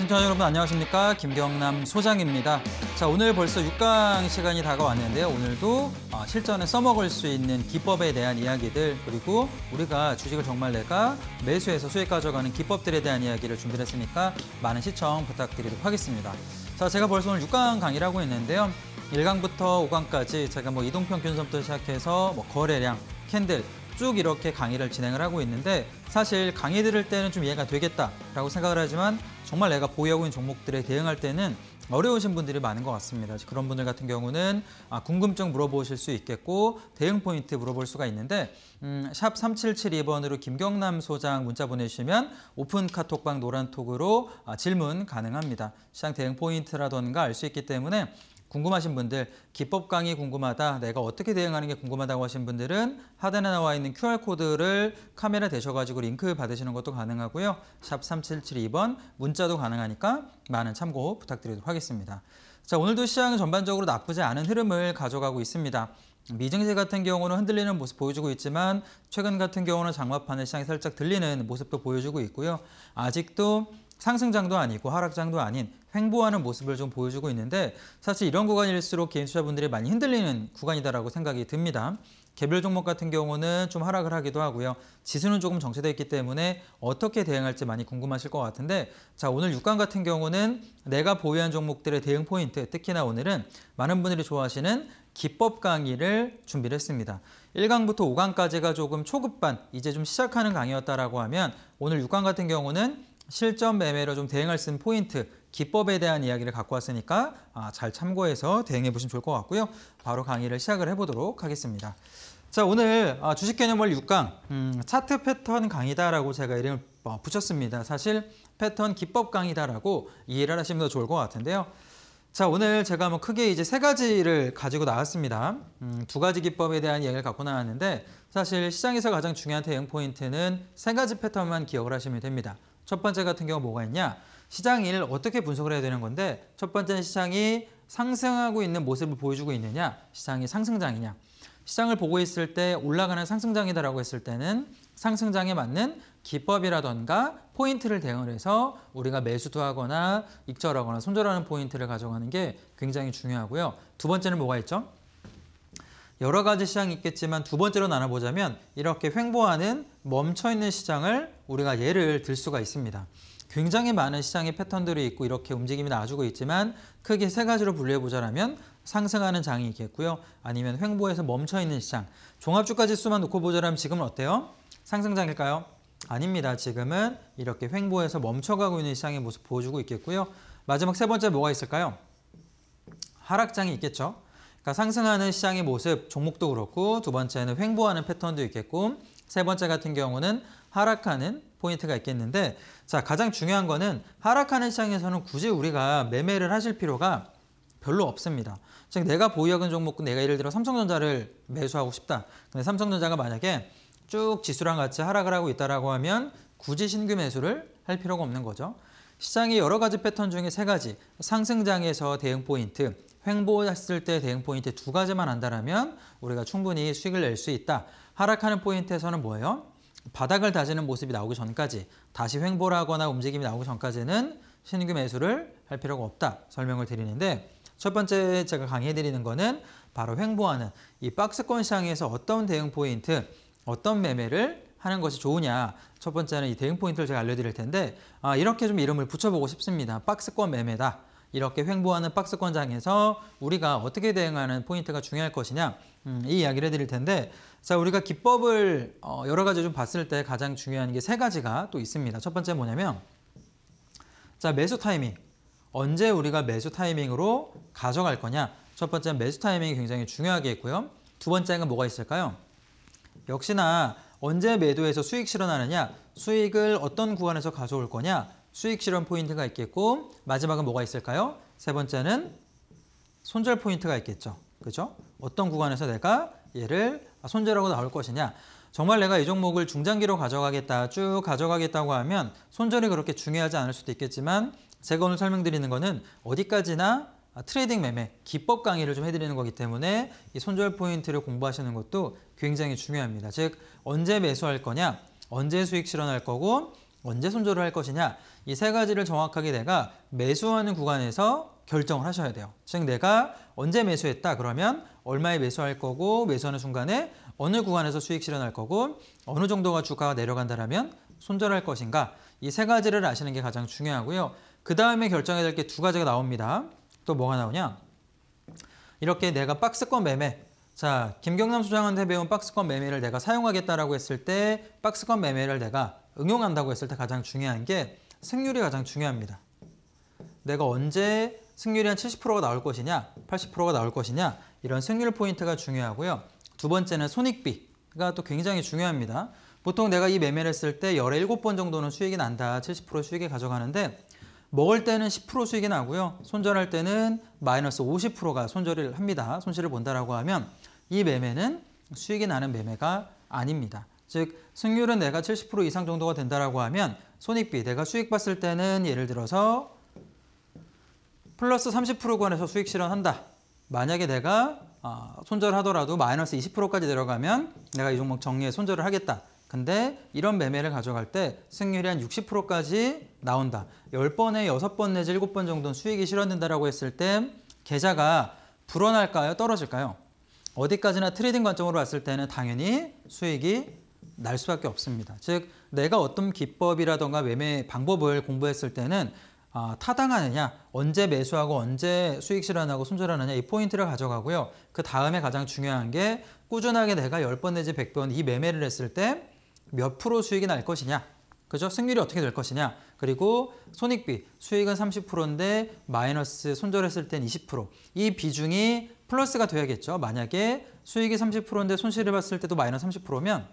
진천 여러분 안녕하십니까 김경남 소장입니다. 자 오늘 벌써 6강 시간이 다가왔는데요. 오늘도 어, 실전에 써먹을 수 있는 기법에 대한 이야기들 그리고 우리가 주식을 정말 내가 매수해서 수익 가져가는 기법들에 대한 이야기를 준비했으니까 많은 시청 부탁드리도록 하겠습니다. 자 제가 벌써 오늘 6강 강의라고 했는데요. 1강부터 5강까지 제가 뭐 이동평균선부터 시작해서 뭐 거래량, 캔들 쭉 이렇게 강의를 진행을 하고 있는데 사실 강의 들을 때는 좀 이해가 되겠다라고 생각을 하지만 정말 내가 보유하고 있는 종목들에 대응할 때는 어려우신 분들이 많은 것 같습니다. 그런 분들 같은 경우는 아, 궁금증 물어보실 수 있겠고 대응 포인트 물어볼 수가 있는데 음, 샵 3772번으로 김경남 소장 문자 보내시면 오픈 카톡방 노란톡으로 아, 질문 가능합니다. 시장 대응 포인트라던가 알 수 있기 때문에 궁금하신 분들, 기법 강의 궁금하다, 내가 어떻게 대응하는 게 궁금하다고 하신 분들은 하단에 나와 있는 QR코드를 카메라 대셔가지고 링크 받으시는 것도 가능하고요. 샵 3772번 문자도 가능하니까 많은 참고 부탁드리도록 하겠습니다. 자, 오늘도 시장은 전반적으로 나쁘지 않은 흐름을 가져가고 있습니다. 미증시 같은 경우는 흔들리는 모습 보여주고 있지만 최근 같은 경우는 장마판에시장이 살짝 들리는 모습도 보여주고 있고요. 아직도 상승장도 아니고 하락장도 아닌 횡보하는 모습을 좀 보여주고 있는데 사실 이런 구간일수록 개인 투자분들이 많이 흔들리는 구간이다라고 생각이 듭니다. 개별 종목 같은 경우는 좀 하락을 하기도 하고요. 지수는 조금 정체되어 있기 때문에 어떻게 대응할지 많이 궁금하실 것 같은데 자 오늘 육강 같은 경우는 내가 보유한 종목들의 대응 포인트 특히나 오늘은 많은 분들이 좋아하시는 기법 강의를 준비를 했습니다. 1강부터 5강까지가 조금 초급반 이제 좀 시작하는 강의였다라고 하면 오늘 6강 같은 경우는 실전 매매로 좀 대응할 수 있는 포인트, 기법에 대한 이야기를 갖고 왔으니까 아, 잘 참고해서 대응해 보시면 좋을 것 같고요. 바로 강의를 시작을 해보도록 하겠습니다. 자 오늘 아, 주식 개념월 6강 음, 차트 패턴 강의다라고 제가 이름을 어, 붙였습니다. 사실 패턴 기법 강의다라고 이해를 하시면 더 좋을 것 같은데요. 자 오늘 제가 뭐 크게 이제 세 가지를 가지고 나왔습니다. 음, 두 가지 기법에 대한 이야기를 갖고 나왔는데 사실 시장에서 가장 중요한 대응 포인트는 세 가지 패턴만 기억을 하시면 됩니다. 첫 번째 같은 경우 뭐가 있냐? 시장 일 어떻게 분석을 해야 되는 건데 첫 번째는 시장이 상승하고 있는 모습을 보여주고 있느냐, 시장이 상승장이냐. 시장을 보고 있을 때 올라가는 상승장이다라고 했을 때는 상승장에 맞는 기법이라던가 포인트를 대응을 해서 우리가 매수도 하거나 익절하거나 손절하는 포인트를 가져가는 게 굉장히 중요하고요. 두 번째는 뭐가 있죠? 여러 가지 시장이 있겠지만 두 번째로 나눠보자면 이렇게 횡보하는 멈춰있는 시장을 우리가 예를 들 수가 있습니다. 굉장히 많은 시장의 패턴들이 있고 이렇게 움직임이 나아지고 있지만 크게 세 가지로 분류해보자면 상승하는 장이 있겠고요. 아니면 횡보에서 멈춰있는 시장. 종합주가 지수만 놓고 보자면 지금은 어때요? 상승장일까요? 아닙니다. 지금은 이렇게 횡보에서 멈춰가고 있는 시장의 모습 보여주고 있겠고요. 마지막 세 번째 뭐가 있을까요? 하락장이 있겠죠. 그러니까 상승하는 시장의 모습, 종목도 그렇고 두 번째는 횡보하는 패턴도 있겠고 세 번째 같은 경우는 하락하는 포인트가 있겠는데 자 가장 중요한 거는 하락하는 시장에서는 굳이 우리가 매매를 하실 필요가 별로 없습니다. 즉 내가 보유하는 종목은 내가 예를 들어 삼성전자를 매수하고 싶다. 근데 삼성전자가 만약에 쭉 지수랑 같이 하락을 하고 있다라고 하면 굳이 신규 매수를 할 필요가 없는 거죠. 시장의 여러 가지 패턴 중에 세 가지 상승장에서 대응 포인트, 횡보했을 때 대응 포인트 두 가지만 한다면 우리가 충분히 수익을 낼 수 있다. 하락하는 포인트에서는 뭐예요? 바닥을 다지는 모습이 나오기 전까지 다시 횡보하거나 를 움직임이 나오기 전까지는 신규 매수를 할 필요가 없다 설명을 드리는데 첫 번째 제가 강의해드리는 거는 바로 횡보하는 이 박스권 시장에서 어떤 대응 포인트, 어떤 매매를 하는 것이 좋으냐 첫 번째는 이 대응 포인트를 제가 알려드릴 텐데 아, 이렇게 좀 이름을 붙여보고 싶습니다. 박스권 매매다. 이렇게 횡보하는 박스권장에서 우리가 어떻게 대응하는 포인트가 중요할 것이냐 음, 이 이야기를 해드릴 텐데 자 우리가 기법을 어, 여러 가지 좀 봤을 때 가장 중요한 게 세 가지가 또 있습니다. 첫 번째 뭐냐면 자 매수 타이밍 언제 우리가 매수 타이밍으로 가져갈 거냐 첫 번째는 매수 타이밍이 굉장히 중요하게 있고요. 두 번째는 뭐가 있을까요? 역시나 언제 매도해서 수익 실현하느냐 수익을 어떤 구간에서 가져올 거냐 수익 실현 포인트가 있겠고 마지막은 뭐가 있을까요? 세 번째는 손절 포인트가 있겠죠. 그죠? 렇 어떤 구간에서 내가 얘를 손절하고 나올 것이냐. 정말 내가 이 종목을 중장기로 가져가겠다, 쭉 가져가겠다고 하면 손절이 그렇게 중요하지 않을 수도 있겠지만 제가 오늘 설명드리는 거는 어디까지나 트레이딩 매매, 기법 강의를 좀 해드리는 거기 때문에 이 손절 포인트를 공부하시는 것도 굉장히 중요합니다. 즉, 언제 매수할 거냐, 언제 수익 실현할 거고 언제 손절을 할 것이냐 이 세 가지를 정확하게 내가 매수하는 구간에서 결정을 하셔야 돼요. 즉 내가 언제 매수했다 그러면 얼마에 매수할 거고 매수하는 순간에 어느 구간에서 수익 실현할 거고 어느 정도가 주가가 내려간다라면 손절할 것인가 이 세 가지를 아시는 게 가장 중요하고요. 그 다음에 결정해야 될 게 두 가지가 나옵니다. 또 뭐가 나오냐 이렇게 내가 박스권 매매 자 김경남 소장한테 배운 박스권 매매를 내가 사용하겠다라고 했을 때 박스권 매매를 내가 응용한다고 했을 때 가장 중요한 게 승률이 가장 중요합니다. 내가 언제 승률이 한 70%가 나올 것이냐, 80%가 나올 것이냐 이런 승률 포인트가 중요하고요. 두 번째는 손익비가 또 굉장히 중요합니다. 보통 내가 이 매매를 했을 때 17번 정도는 수익이 난다, 70% 수익이 가져가는데 먹을 때는 10% 수익이 나고요. 손절할 때는 마이너스 50%가 손절을 합니다. 손실을 본다라고 하면 이 매매는 수익이 나는 매매가 아닙니다. 즉 승률은 내가 70% 이상 정도가 된다라고 하면 손익비 내가 수익 봤을 때는 예를 들어서 플러스 30% 구간에서 수익 실현한다. 만약에 내가 어, 손절하더라도 마이너스 20%까지 내려가면 내가 이 종목 정리에 손절을 하겠다. 근데 이런 매매를 가져갈 때 승률이 한 60%까지 나온다. 10번에 6번 내지 7번 정도는 수익이 실현된다라고 했을 때 계좌가 불어날까요? 떨어질까요? 어디까지나 트레이딩 관점으로 봤을 때는 당연히 수익이 날 수밖에 없습니다. 즉 내가 어떤 기법이라던가 매매 방법을 공부했을 때는 아, 타당하느냐, 언제 매수하고 언제 수익 실현하고 손절하느냐 이 포인트를 가져가고요. 그 다음에 가장 중요한 게 꾸준하게 내가 열 번 내지 백 번 이 매매를 했을 때 몇 프로 수익이 날 것이냐. 그죠? 승률이 어떻게 될 것이냐. 그리고 손익비, 수익은 30%인데 마이너스 손절했을 땐 20%. 이 비중이 플러스가 돼야겠죠. 만약에 수익이 30%인데 손실을 봤을 때도 마이너스 30%면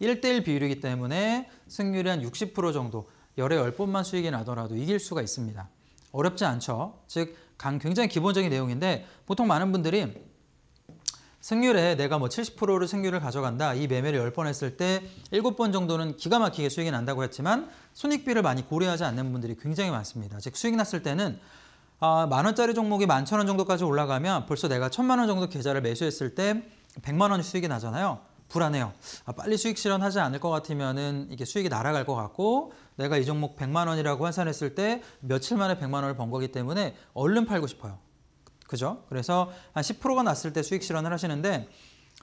1대1 비율이기 때문에 승률이 한 60% 정도 열에 열0번만 수익이 나더라도 이길 수가 있습니다. 어렵지 않죠. 즉강 굉장히 기본적인 내용인데 보통 많은 분들이 승률에 내가 뭐 70%를 승률을 가져간다. 이 매매를 10번 했을 때 7번 정도는 기가 막히게 수익이 난다고 했지만 손익비를 많이 고려하지 않는 분들이 굉장히 많습니다. 즉 수익 났을 때는 아, 만 원짜리 종목이 만 천 원 정도까지 올라가면 벌써 내가 천만 원 정도 계좌를 매수했을 때1 0 0만원 수익이 나잖아요. 불안해요. 아, 빨리 수익 실현하지 않을 것 같으면은 이게 수익이 날아갈 것 같고 내가 이 종목 100만 원이라고 환산했을 때 며칠 만에 100만 원을 번 거기 때문에 얼른 팔고 싶어요. 그죠? 그래서 한 10%가 났을 때 수익 실현을 하시는데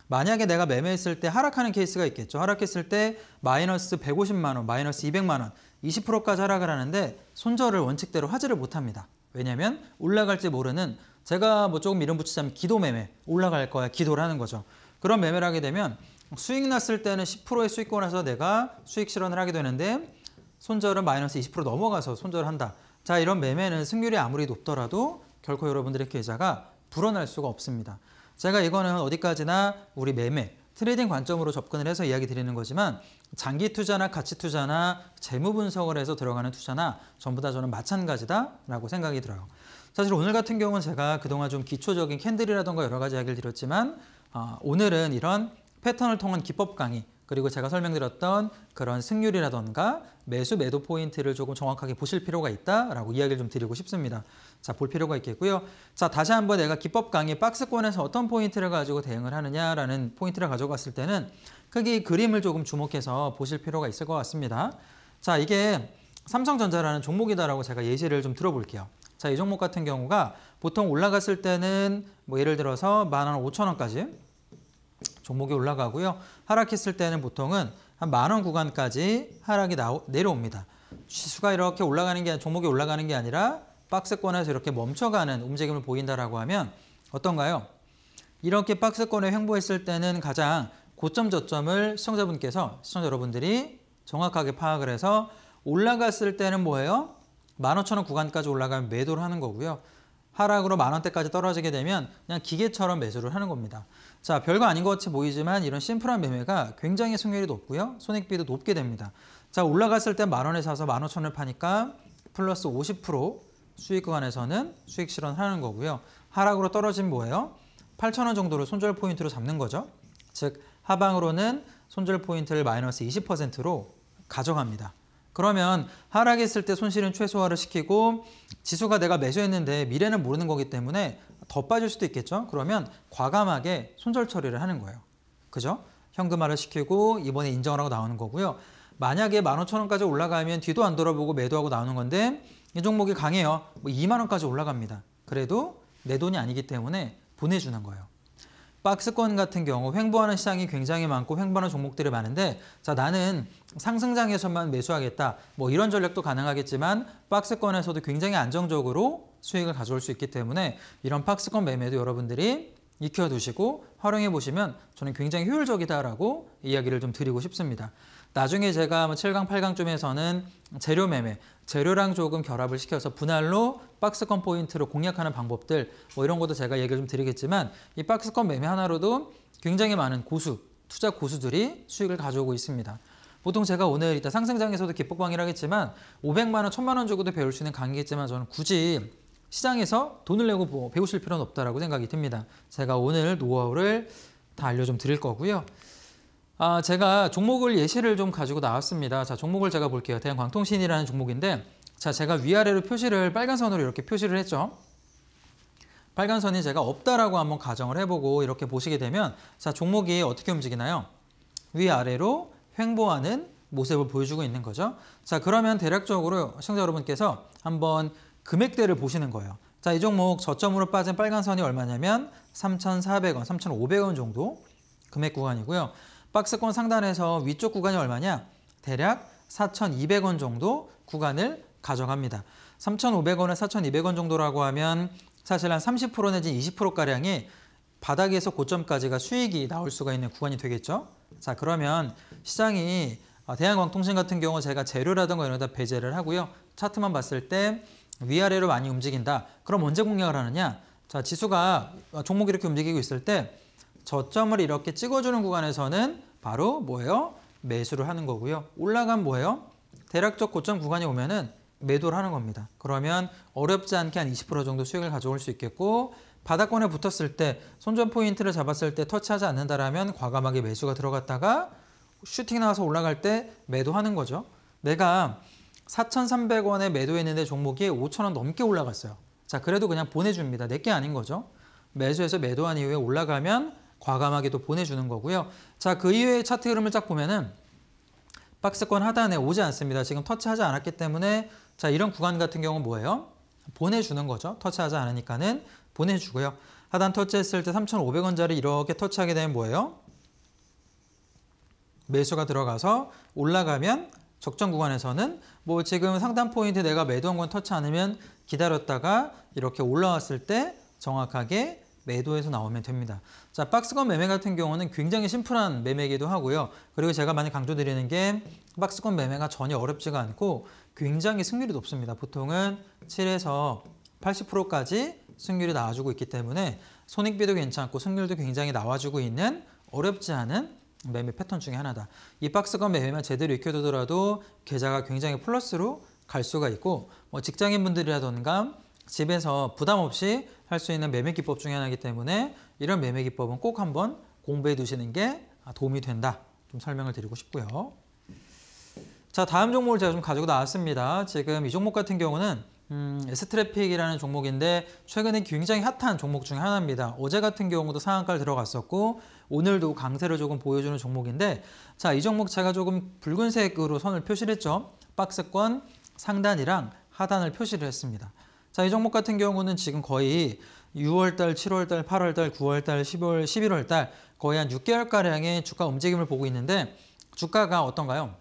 만약에 내가 매매했을 때 하락하는 케이스가 있겠죠. 하락했을 때 마이너스 150만 원, 마이너스 200만 원, 20%까지 하락을 하는데 손절을 원칙대로 하지를 못합니다. 왜냐하면 올라갈지 모르는 제가 뭐 조금 이름 붙이자면 기도 매매 올라갈 거야 기도를 하는 거죠. 그런 매매를 하게 되면 수익 났을 때는 10%의 수익권에서 내가 수익 실현을 하게 되는데 손절은 마이너스 20% 넘어가서 손절을 한다. 자 이런 매매는 승률이 아무리 높더라도 결코 여러분들의 계좌가 불어날 수가 없습니다. 제가 이거는 어디까지나 우리 매매, 트레이딩 관점으로 접근을 해서 이야기 드리는 거지만 장기 투자나 가치 투자나 재무 분석을 해서 들어가는 투자나 전부 다 저는 마찬가지다라고 생각이 들어요. 사실 오늘 같은 경우는 제가 그동안 좀 기초적인 캔들이라던가 여러 가지 이야기를 드렸지만 어, 오늘은 이런 패턴을 통한 기법 강의 그리고 제가 설명드렸던 그런 승률이라던가 매수 매도 포인트를 조금 정확하게 보실 필요가 있다라고 이야기를 좀 드리고 싶습니다. 자, 볼 필요가 있겠고요. 자, 다시 한번 내가 기법 강의 박스권에서 어떤 포인트를 가지고 대응을 하느냐라는 포인트를 가져갔을 때는 크게 그림을 조금 주목해서 보실 필요가 있을 것 같습니다. 자, 이게 삼성전자라는 종목이다라고 제가 예시를 좀 들어볼게요. 자, 이 종목 같은 경우가 보통 올라갔을 때는 뭐 예를 들어서 만원 5천 원까지 종목이 올라가고요. 하락했을 때는 보통은 한만원 구간까지 하락이 나오, 내려옵니다. 지수가 이렇게 올라가는 게 종목이 올라가는 게 아니라 박스권에서 이렇게 멈춰가는 움직임을 보인다라고 하면 어떤가요? 이렇게 박스권에 횡보했을 때는 가장 고점 저점을 시청자분께서 시청자 여러분들이 정확하게 파악을 해서 올라갔을 때는 뭐예요? 만 오천 원 구간까지 올라가면 매도를 하는 거고요. 하락으로 만 원대까지 떨어지게 되면 그냥 기계처럼 매수를 하는 겁니다. 자, 별거 아닌 것 같이 보이지만 이런 심플한 매매가 굉장히 승률이 높고요. 손익비도 높게 됩니다. 자, 올라갔을 때 만 원에 사서 만 오천 을 파니까 플러스 오십 프로 수익 구간에서는 수익 실현하는 거고요. 하락으로 떨어진 뭐예요? 팔천 원 정도를 손절 포인트로 잡는 거죠. 즉 하방으로는 손절 포인트를 마이너스 이십 퍼센트로 가져갑니다. 그러면 하락했을 때 손실은 최소화를 시키고 지수가 내가 매수했는데 미래는 모르는 거기 때문에 더 빠질 수도 있겠죠. 그러면 과감하게 손절 처리를 하는 거예요. 그죠? 현금화를 시키고 이번에 인정을 하고 나오는 거고요. 만약에 15,000원까지 올라가면 뒤도 안 돌아보고 매도하고 나오는 건데 이 종목이 강해요. 뭐 2만 원까지 올라갑니다. 그래도 내 돈이 아니기 때문에 보내주는 거예요. 박스권 같은 경우 횡보하는 시장이 굉장히 많고 횡보하는 종목들이 많은데 자 나는 상승장에서만 매수하겠다 뭐 이런 전략도 가능하겠지만 박스권에서도 굉장히 안정적으로 수익을 가져올 수 있기 때문에 이런 박스권 매매도 여러분들이 익혀두시고 활용해 보시면 저는 굉장히 효율적이다라고 이야기를 좀 드리고 싶습니다. 나중에 제가 7강, 8강쯤에서는 재료 매매, 재료랑 조금 결합을 시켜서 분할로 박스권 포인트로 공략하는 방법들 뭐 이런 것도 제가 얘기를 좀 드리겠지만 이 박스권 매매 하나로도 굉장히 많은 고수, 투자 고수들이 수익을 가져오고 있습니다. 보통 제가 오늘 이따 상승장에서도 기폭방이라 하겠지만 500만 원, 1000만 원 주고도 배울 수 있는 강의겠지만 저는 굳이 시장에서 돈을 내고 뭐 배우실 필요는 없다라고 생각이 듭니다. 제가 오늘 노하우를 다 알려 좀 드릴 거고요. 아, 제가 종목을 예시를 좀 가지고 나왔습니다. 자, 종목을 제가 볼게요. 대한광통신이라는 종목인데 자, 제가 위아래로 표시를 빨간 선으로 이렇게 표시를 했죠. 빨간 선이 제가 없다라고 한번 가정을 해보고 이렇게 보시게 되면 자, 종목이 어떻게 움직이나요? 위아래로 횡보하는 모습을 보여주고 있는 거죠. 자, 그러면 대략적으로 시청자 여러분께서 한번 금액대를 보시는 거예요. 자, 이 종목 저점으로 빠진 빨간 선이 얼마냐면 3,400원, 3,500원 정도 금액 구간이고요. 박스권 상단에서 위쪽 구간이 얼마냐? 대략 4,200원 정도 구간을 가져갑니다. 3,500원에서 4,200원 정도라고 하면 사실 한 30% 내지 20%가량이 바닥에서 고점까지가 수익이 나올 수가 있는 구간이 되겠죠. 자 그러면 시장이 어, 대한광통신 같은 경우 제가 재료라든가 이런 다 배제를 하고요. 차트만 봤을 때 위아래로 많이 움직인다. 그럼 언제 공략을 하느냐? 자 지수가 종목이 이렇게 움직이고 있을 때 저점을 이렇게 찍어주는 구간에서는 바로 뭐예요? 매수를 하는 거고요. 올라간 뭐예요? 대략적 고점 구간이 오면은 매도를 하는 겁니다. 그러면 어렵지 않게 한 20% 정도 수익을 가져올 수 있겠고 바닥권에 붙었을 때손전 포인트를 잡았을 때 터치하지 않는다라면 과감하게 매수가 들어갔다가 슈팅 나와서 올라갈 때 매도하는 거죠. 내가 4,300원에 매도했는데 종목이 5,000원 넘게 올라갔어요. 자, 그래도 그냥 보내줍니다. 내게 아닌 거죠. 매수해서 매도한 이후에 올라가면 과감하게도 보내주는 거고요. 자, 그 이외의 차트 흐름을 쫙 보면은 박스권 하단에 오지 않습니다. 지금 터치하지 않았기 때문에 자, 이런 구간 같은 경우는 뭐예요? 보내주는 거죠. 터치하지 않으니까는 보내주고요. 하단 터치했을 때 3,500원짜리 이렇게 터치하게 되면 뭐예요? 매수가 들어가서 올라가면 적정 구간에서는 뭐 지금 상단 포인트 내가 매도한 건 터치 않으면 기다렸다가 이렇게 올라왔을 때 정확하게 매도에서 나오면 됩니다. 자, 박스권 매매 같은 경우는 굉장히 심플한 매매이기도 하고요. 그리고 제가 많이 강조드리는 게 박스권 매매가 전혀 어렵지가 않고 굉장히 승률이 높습니다. 보통은 7에서 80%까지 승률이 나와주고 있기 때문에 손익비도 괜찮고 승률도 굉장히 나와주고 있는 어렵지 않은 매매 패턴 중에 하나다. 이 박스권 매매만 제대로 익혀두더라도 계좌가 굉장히 플러스로 갈 수가 있고 뭐 직장인분들이라던가 집에서 부담 없이 할수 있는 매매 기법 중에 하나이기 때문에 이런 매매 기법은 꼭 한번 공부해 두시는 게 도움이 된다. 좀 설명을 드리고 싶고요. 자, 다음 종목을 제가 좀 가지고 나왔습니다. 지금 이 종목 같은 경우는 음, 에스트래픽이라는 종목인데 최근에 굉장히 핫한 종목 중에 하나입니다. 어제 같은 경우도 상한가를 들어갔었고 오늘도 강세를 조금 보여주는 종목인데 자, 이 종목 제가 조금 붉은색으로 선을 표시를 했죠. 박스권 상단이랑 하단을 표시를 했습니다. 자, 이 종목 같은 경우는 지금 거의 6월달, 7월달, 8월달, 9월달, 10월, 11월달 거의 한 6개월가량의 주가 움직임을 보고 있는데 주가가 어떤가요?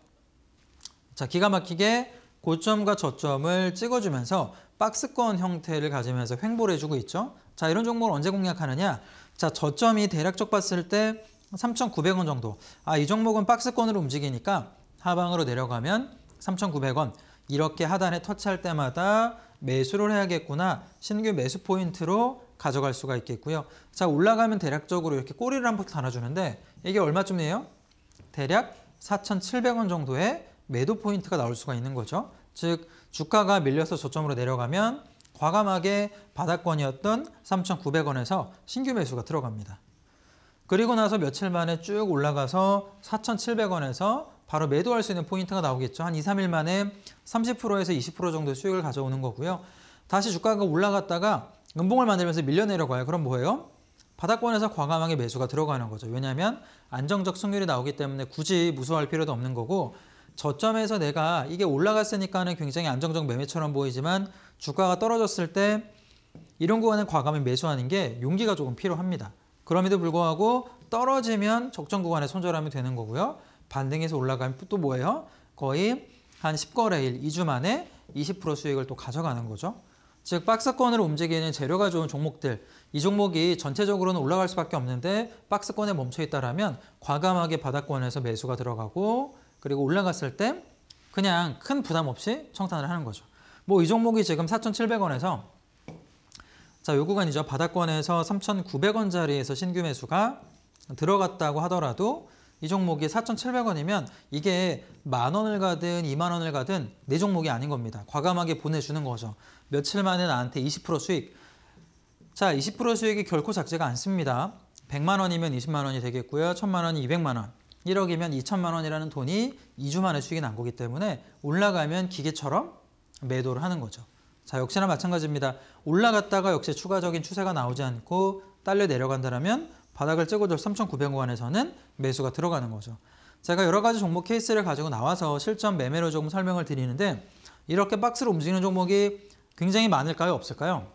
자, 기가 막히게 고점과 저점을 찍어주면서 박스권 형태를 가지면서 횡보를 해주고 있죠. 자, 이런 종목을 언제 공략하느냐? 자, 저점이 대략적 봤을 때 3,900원 정도. 아, 이 종목은 박스권으로 움직이니까 하방으로 내려가면 3,900원. 이렇게 하단에 터치할 때마다 매수를 해야겠구나 신규 매수 포인트로 가져갈 수가 있겠고요. 자 올라가면 대략적으로 이렇게 꼬리를 한번 달아주는데 이게 얼마쯤이에요? 대략 4,700원 정도의 매도 포인트가 나올 수가 있는 거죠. 즉 주가가 밀려서 저점으로 내려가면 과감하게 바닥권이었던 3,900원에서 신규 매수가 들어갑니다. 그리고 나서 며칠 만에 쭉 올라가서 4,700원에서 바로 매도할 수 있는 포인트가 나오겠죠. 한 2, 3일 만에 30%에서 20% 정도 수익을 가져오는 거고요. 다시 주가가 올라갔다가 은봉을 만들면서 밀려내려가요. 그럼 뭐예요? 바닥권에서 과감하게 매수가 들어가는 거죠. 왜냐하면 안정적 승률이 나오기 때문에 굳이 무서워할 필요도 없는 거고 저점에서 내가 이게 올라갔으니까는 굉장히 안정적 매매처럼 보이지만 주가가 떨어졌을 때 이런 구간에 과감히 매수하는 게 용기가 조금 필요합니다. 그럼에도 불구하고 떨어지면 적정 구간에 손절하면 되는 거고요. 반등해서 올라가면 또 뭐예요? 거의 한 10거래일 2주 만에 20% 수익을 또 가져가는 거죠. 즉 박스권으로 움직이는 재료가 좋은 종목들 이 종목이 전체적으로는 올라갈 수밖에 없는데 박스권에 멈춰있다라면 과감하게 바닥권에서 매수가 들어가고 그리고 올라갔을 때 그냥 큰 부담 없이 청산을 하는 거죠. 뭐 이 종목이 지금 4,700원에서 자, 요 구간이죠. 바닥권에서 3,900원짜리에서 신규 매수가 들어갔다고 하더라도 이 종목이 4,700원이면 이게 만 원을 가든 2만 원을 가든 내 네 종목이 아닌 겁니다. 과감하게 보내주는 거죠. 며칠 만에 나한테 20% 수익. 자, 20% 수익이 결코 작지가 않습니다. 100만 원이면 20만 원이 되겠고요. 1000만 원이 200만 원. 1억이면 2천만 원이라는 돈이 2주 만에 수익이 난 거기 때문에 올라가면 기계처럼 매도를 하는 거죠. 자, 역시나 마찬가지입니다. 올라갔다가 역시 추가적인 추세가 나오지 않고 딸려 내려간다면 바닥을 찍어줄 3,900원에서는 매수가 들어가는 거죠. 제가 여러 가지 종목 케이스를 가지고 나와서 실전 매매로 조금 설명을 드리는데 이렇게 박스로 움직이는 종목이 굉장히 많을까요? 없을까요?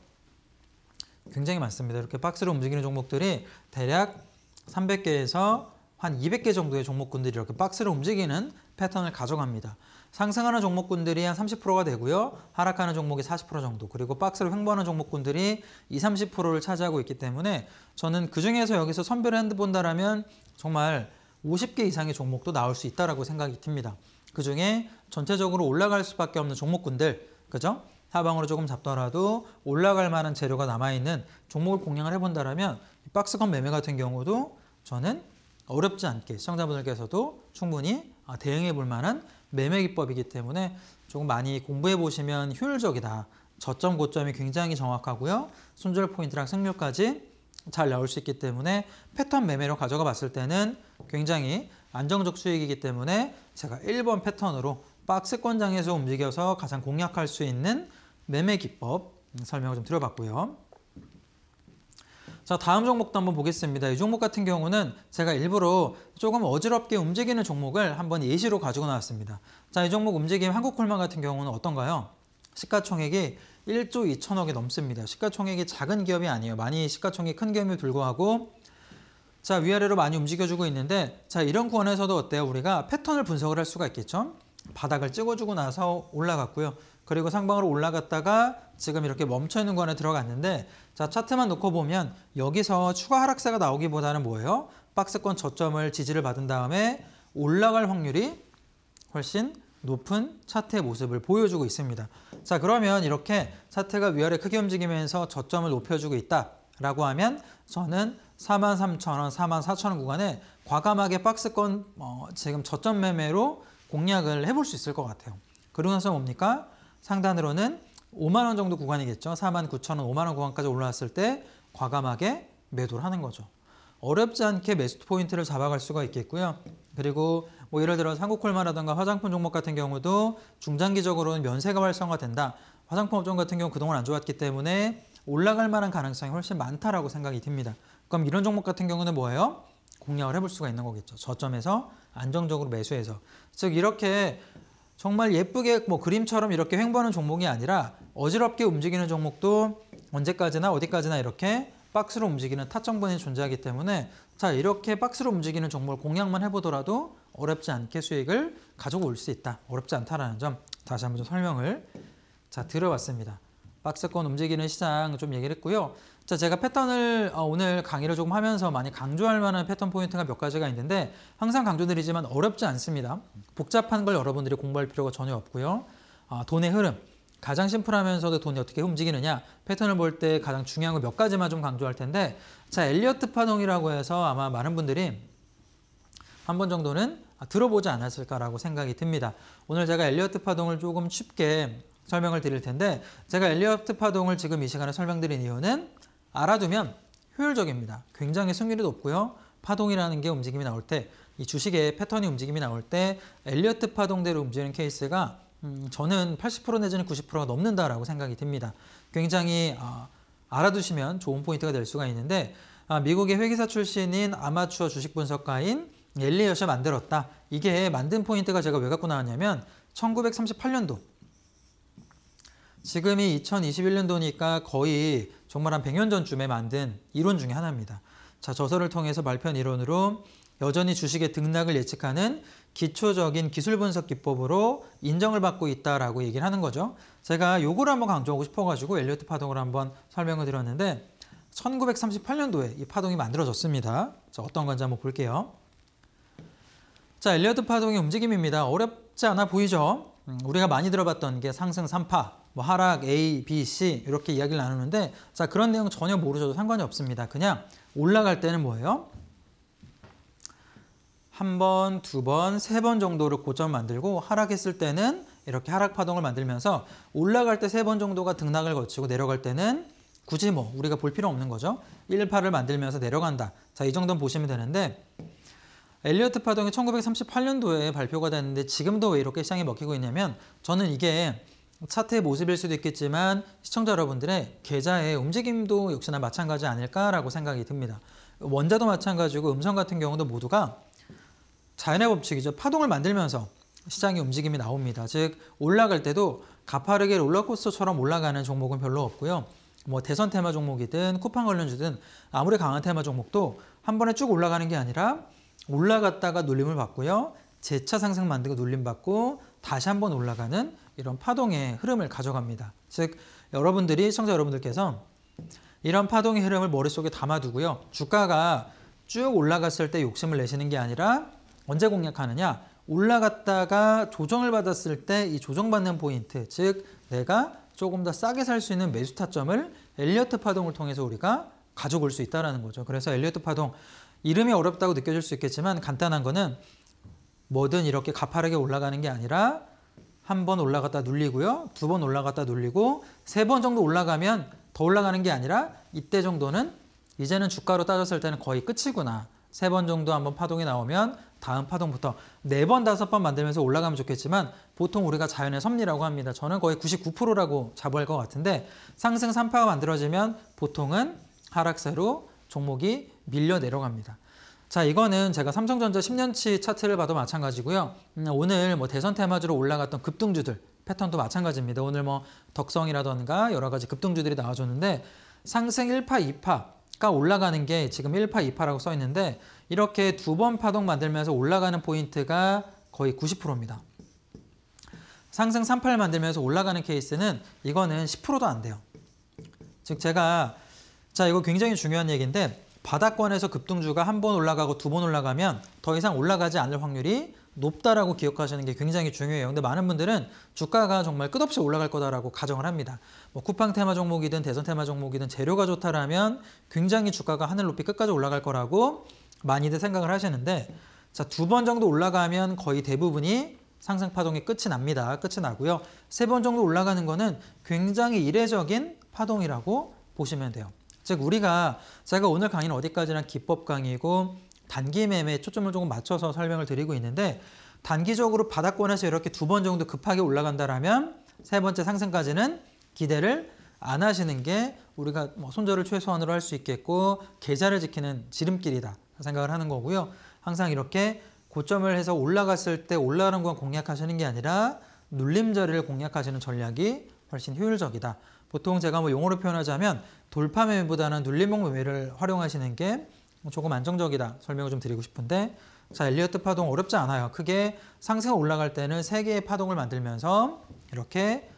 굉장히 많습니다. 이렇게 박스로 움직이는 종목들이 대략 300개에서 한 200개 정도의 종목군들이 이렇게 박스를 움직이는 패턴을 가져갑니다. 상승하는 종목군들이 한 30%가 되고요. 하락하는 종목이 40% 정도. 그리고 박스를 횡보하는 종목군들이 20, 30%를 차지하고 있기 때문에 저는 그중에서 여기서 선별을 핸본다라면 정말 50개 이상의 종목도 나올 수있다고 생각이 듭니다. 그중에 전체적으로 올라갈 수밖에 없는 종목군들, 그죠? 하방으로 조금 잡더라도 올라갈 만한 재료가 남아있는 종목을 공략을 해본다라면 박스권 매매 같은 경우도 저는 어렵지 않게 시청자분들께서도 충분히 아, 대응해 볼 만한 매매 기법이기 때문에 조금 많이 공부해 보시면 효율적이다. 저점 고점이 굉장히 정확하고요. 손절 포인트랑 승률까지 잘 나올 수 있기 때문에 패턴 매매로 가져가 봤을 때는 굉장히 안정적 수익이기 때문에 제가 1번 패턴으로 박스권장에서 움직여서 가장 공략할 수 있는 매매 기법 설명을 좀 드려봤고요. 자 다음 종목도 한번 보겠습니다. 이 종목 같은 경우는 제가 일부러 조금 어지럽게 움직이는 종목을 한번 예시로 가지고 나왔습니다. 자이 종목 움직임 한국콜만 같은 경우는 어떤가요? 시가총액이 1조 2천억이 넘습니다. 시가총액이 작은 기업이 아니에요. 많이 시가총액이 큰 기업을 불구하고 자 위아래로 많이 움직여주고 있는데 자 이런 구간에서도 어때요? 우리가 패턴을 분석을 할 수가 있겠죠? 바닥을 찍어주고 나서 올라갔고요. 그리고 상방으로 올라갔다가 지금 이렇게 멈춰 있는 구간에 들어갔는데 자 차트만 놓고 보면 여기서 추가 하락세가 나오기보다는 뭐예요? 박스권 저점을 지지를 받은 다음에 올라갈 확률이 훨씬 높은 차트의 모습을 보여주고 있습니다. 자 그러면 이렇게 차트가 위아래 크게 움직이면서 저점을 높여주고 있다라고 하면 저는 43,000원, 44,000원 구간에 과감하게 박스권 어, 지금 저점 매매로 공략을 해볼 수 있을 것 같아요. 그러고 나서 뭡니까? 상단으로는 5만 원 정도 구간이겠죠. 4만 9천 원, 5만 원 구간까지 올라왔을 때 과감하게 매도를 하는 거죠. 어렵지 않게 매수 포인트를 잡아갈 수가 있겠고요. 그리고 뭐 예를 들어 상고콜마라든가 화장품 종목 같은 경우도 중장기적으로는 면세가 활성화된다. 화장품 업종 같은 경우 그동안 안 좋았기 때문에 올라갈 만한 가능성이 훨씬 많다라고 생각이 듭니다. 그럼 이런 종목 같은 경우는 뭐예요? 공략을 해볼 수가 있는 거겠죠. 저점에서 안정적으로 매수해서. 즉 이렇게 정말 예쁘게 뭐 그림처럼 이렇게 횡보하는 종목이 아니라 어지럽게 움직이는 종목도 언제까지나 어디까지나 이렇게 박스로 움직이는 타점분이 존재하기 때문에 자 이렇게 박스로 움직이는 종목을 공략만 해보더라도 어렵지 않게 수익을 가져올 수 있다. 어렵지 않다라는 점 다시 한번 좀 설명을 자들어봤습니다 박스권 움직이는 시장 좀 얘기를 했고요. 자, 제가 패턴을 어, 오늘 강의를 조금 하면서 많이 강조할 만한 패턴 포인트가 몇 가지가 있는데 항상 강조드리지만 어렵지 않습니다. 복잡한 걸 여러분들이 공부할 필요가 전혀 없고요. 아, 돈의 흐름, 가장 심플하면서도 돈이 어떻게 움직이느냐 패턴을 볼 때 가장 중요한 거 몇 가지만 좀 강조할 텐데 자 엘리어트 파동이라고 해서 아마 많은 분들이 한 번 정도는 들어보지 않았을까라고 생각이 듭니다. 오늘 제가 엘리어트 파동을 조금 쉽게 설명을 드릴 텐데 제가 엘리어트 파동을 지금 이 시간에 설명드린 이유는 알아두면 효율적입니다. 굉장히 승률이 높고요. 파동이라는 게 움직임이 나올 때, 이 주식의 패턴이 움직임이 나올 때 엘리어트 파동대로 움직이는 케이스가 음, 저는 80% 내지는 90%가 넘는다라고 생각이 듭니다. 굉장히 어, 알아두시면 좋은 포인트가 될 수가 있는데 아, 미국의 회계사 출신인 아마추어 주식 분석가인 엘리엇이 만들었다. 이게 만든 포인트가 제가 왜 갖고 나왔냐면 1938년도 지금이 2021년도니까 거의 정말 한 100년 전쯤에 만든 이론 중의 하나입니다. 자, 저서를 통해서 발표한 이론으로 여전히 주식의 등락을 예측하는 기초적인 기술 분석 기법으로 인정을 받고 있다라고 얘기를 하는 거죠. 제가 요걸 한번 강조하고 싶어가지고 엘리어트 파동을 한번 설명을 드렸는데 1938년도에 이 파동이 만들어졌습니다. 자, 어떤 건지 한번 볼게요. 자, 엘리어트 파동의 움직임입니다. 어렵지 않아 보이죠? 음, 우리가 많이 들어봤던 게 상승 3파, 뭐 하락 A, B, C 이렇게 이야기를 나누는데 자 그런 내용 전혀 모르셔도 상관이 없습니다. 그냥 올라갈 때는 뭐예요? 한 번, 두 번, 세 번 정도를 고점 만들고 하락했을 때는 이렇게 하락 파동을 만들면서 올라갈 때 세 번 정도가 등락을 거치고 내려갈 때는 굳이 뭐 우리가 볼 필요 없는 거죠. 118을 만들면서 내려간다. 자, 이 정도는 보시면 되는데 엘리어트 파동이 1938년도에 발표가 됐는데 지금도 왜 이렇게 시장에 먹히고 있냐면 저는 이게 차트의 모습일 수도 있겠지만 시청자 여러분들의 계좌의 움직임도 역시나 마찬가지 아닐까라고 생각이 듭니다. 원자도 마찬가지고 음성 같은 경우도 모두가 자연의 법칙이죠. 파동을 만들면서 시장의 움직임이 나옵니다. 즉 올라갈 때도 가파르게 롤러코스터처럼 올라가는 종목은 별로 없고요. 뭐 대선 테마 종목이든 쿠팡 관련주든 아무리 강한 테마 종목도 한 번에 쭉 올라가는 게 아니라 올라갔다가 눌림을 받고요. 재차 상승 만들고 눌림 받고 다시 한 번 올라가는 이런 파동의 흐름을 가져갑니다. 즉 여러분들이 시청자 여러분들께서 이런 파동의 흐름을 머릿속에 담아두고요. 주가가 쭉 올라갔을 때 욕심을 내시는 게 아니라 언제 공략하느냐? 올라갔다가 조정을 받았을 때 이 조정받는 포인트, 즉 내가 조금 더 싸게 살 수 있는 매수 타점을 엘리어트 파동을 통해서 우리가 가져올 수 있다는 거죠. 그래서 엘리어트 파동, 이름이 어렵다고 느껴질 수 있겠지만 간단한 거는 뭐든 이렇게 가파르게 올라가는 게 아니라 한번 올라갔다 눌리고요. 두 번 올라갔다 눌리고 세 번 정도 올라가면 더 올라가는 게 아니라 이때 정도는 이제는 주가로 따졌을 때는 거의 끝이구나. 세 번 정도 한번 파동이 나오면 다음 파동부터 네 번, 다섯 번 만들면서 올라가면 좋겠지만 보통 우리가 자연의 섭리라고 합니다. 저는 거의 99%라고 자부할 것 같은데 상승 3파가 만들어지면 보통은 하락세로 종목이 밀려 내려갑니다. 자, 이거는 제가 삼성전자 10년치 차트를 봐도 마찬가지고요. 음, 오늘 뭐 대선 테마주로 올라갔던 급등주들 패턴도 마찬가지입니다. 오늘 뭐 덕성이라던가 여러 가지 급등주들이 나와줬는데 상승 1파, 2파가 올라가는 게 지금 1파, 2파라고 써 있는데 이렇게 두 번 파동 만들면서 올라가는 포인트가 거의 90%입니다. 상승 3팔 만들면서 올라가는 케이스는 이거는 10%도 안 돼요. 즉 제가 자 이거 굉장히 중요한 얘기인데 바닥권에서 급등주가 한 번 올라가고 두 번 올라가면 더 이상 올라가지 않을 확률이 높다라고 기억하시는 게 굉장히 중요해요. 근데 많은 분들은 주가가 정말 끝없이 올라갈 거다라고 가정을 합니다. 뭐 쿠팡 테마 종목이든 대선 테마 종목이든 재료가 좋다라면 굉장히 주가가 하늘 높이 끝까지 올라갈 거라고 많이들 생각을 하시는데 자, 두 번 정도 올라가면 거의 대부분이 상승 파동이 끝이 납니다. 끝이 나고요. 세 번 정도 올라가는 거는 굉장히 이례적인 파동이라고 보시면 돼요. 즉 우리가 제가 오늘 강의는 어디까지나 기법 강의고 단기 매매에 초점을 조금 맞춰서 설명을 드리고 있는데 단기적으로 바닥권에서 이렇게 두 번 정도 급하게 올라간다라면 세 번째 상승까지는 기대를 안 하시는 게 우리가 뭐 손절을 최소한으로 할 수 있겠고 계좌를 지키는 지름길이다 생각을 하는 거고요. 항상 이렇게 고점을 해서 올라갔을 때 올라가는 건 공략하시는 게 아니라 눌림자리를 공략하시는 전략이 훨씬 효율적이다. 보통 제가 뭐 용어로 표현하자면 돌파 매매보다는 눌림목 매매를 활용하시는 게 조금 안정적이다 설명을 좀 드리고 싶은데 자 엘리어트 파동 어렵지 않아요. 크게 상세가 올라갈 때는 세개의 파동을 만들면서 이렇게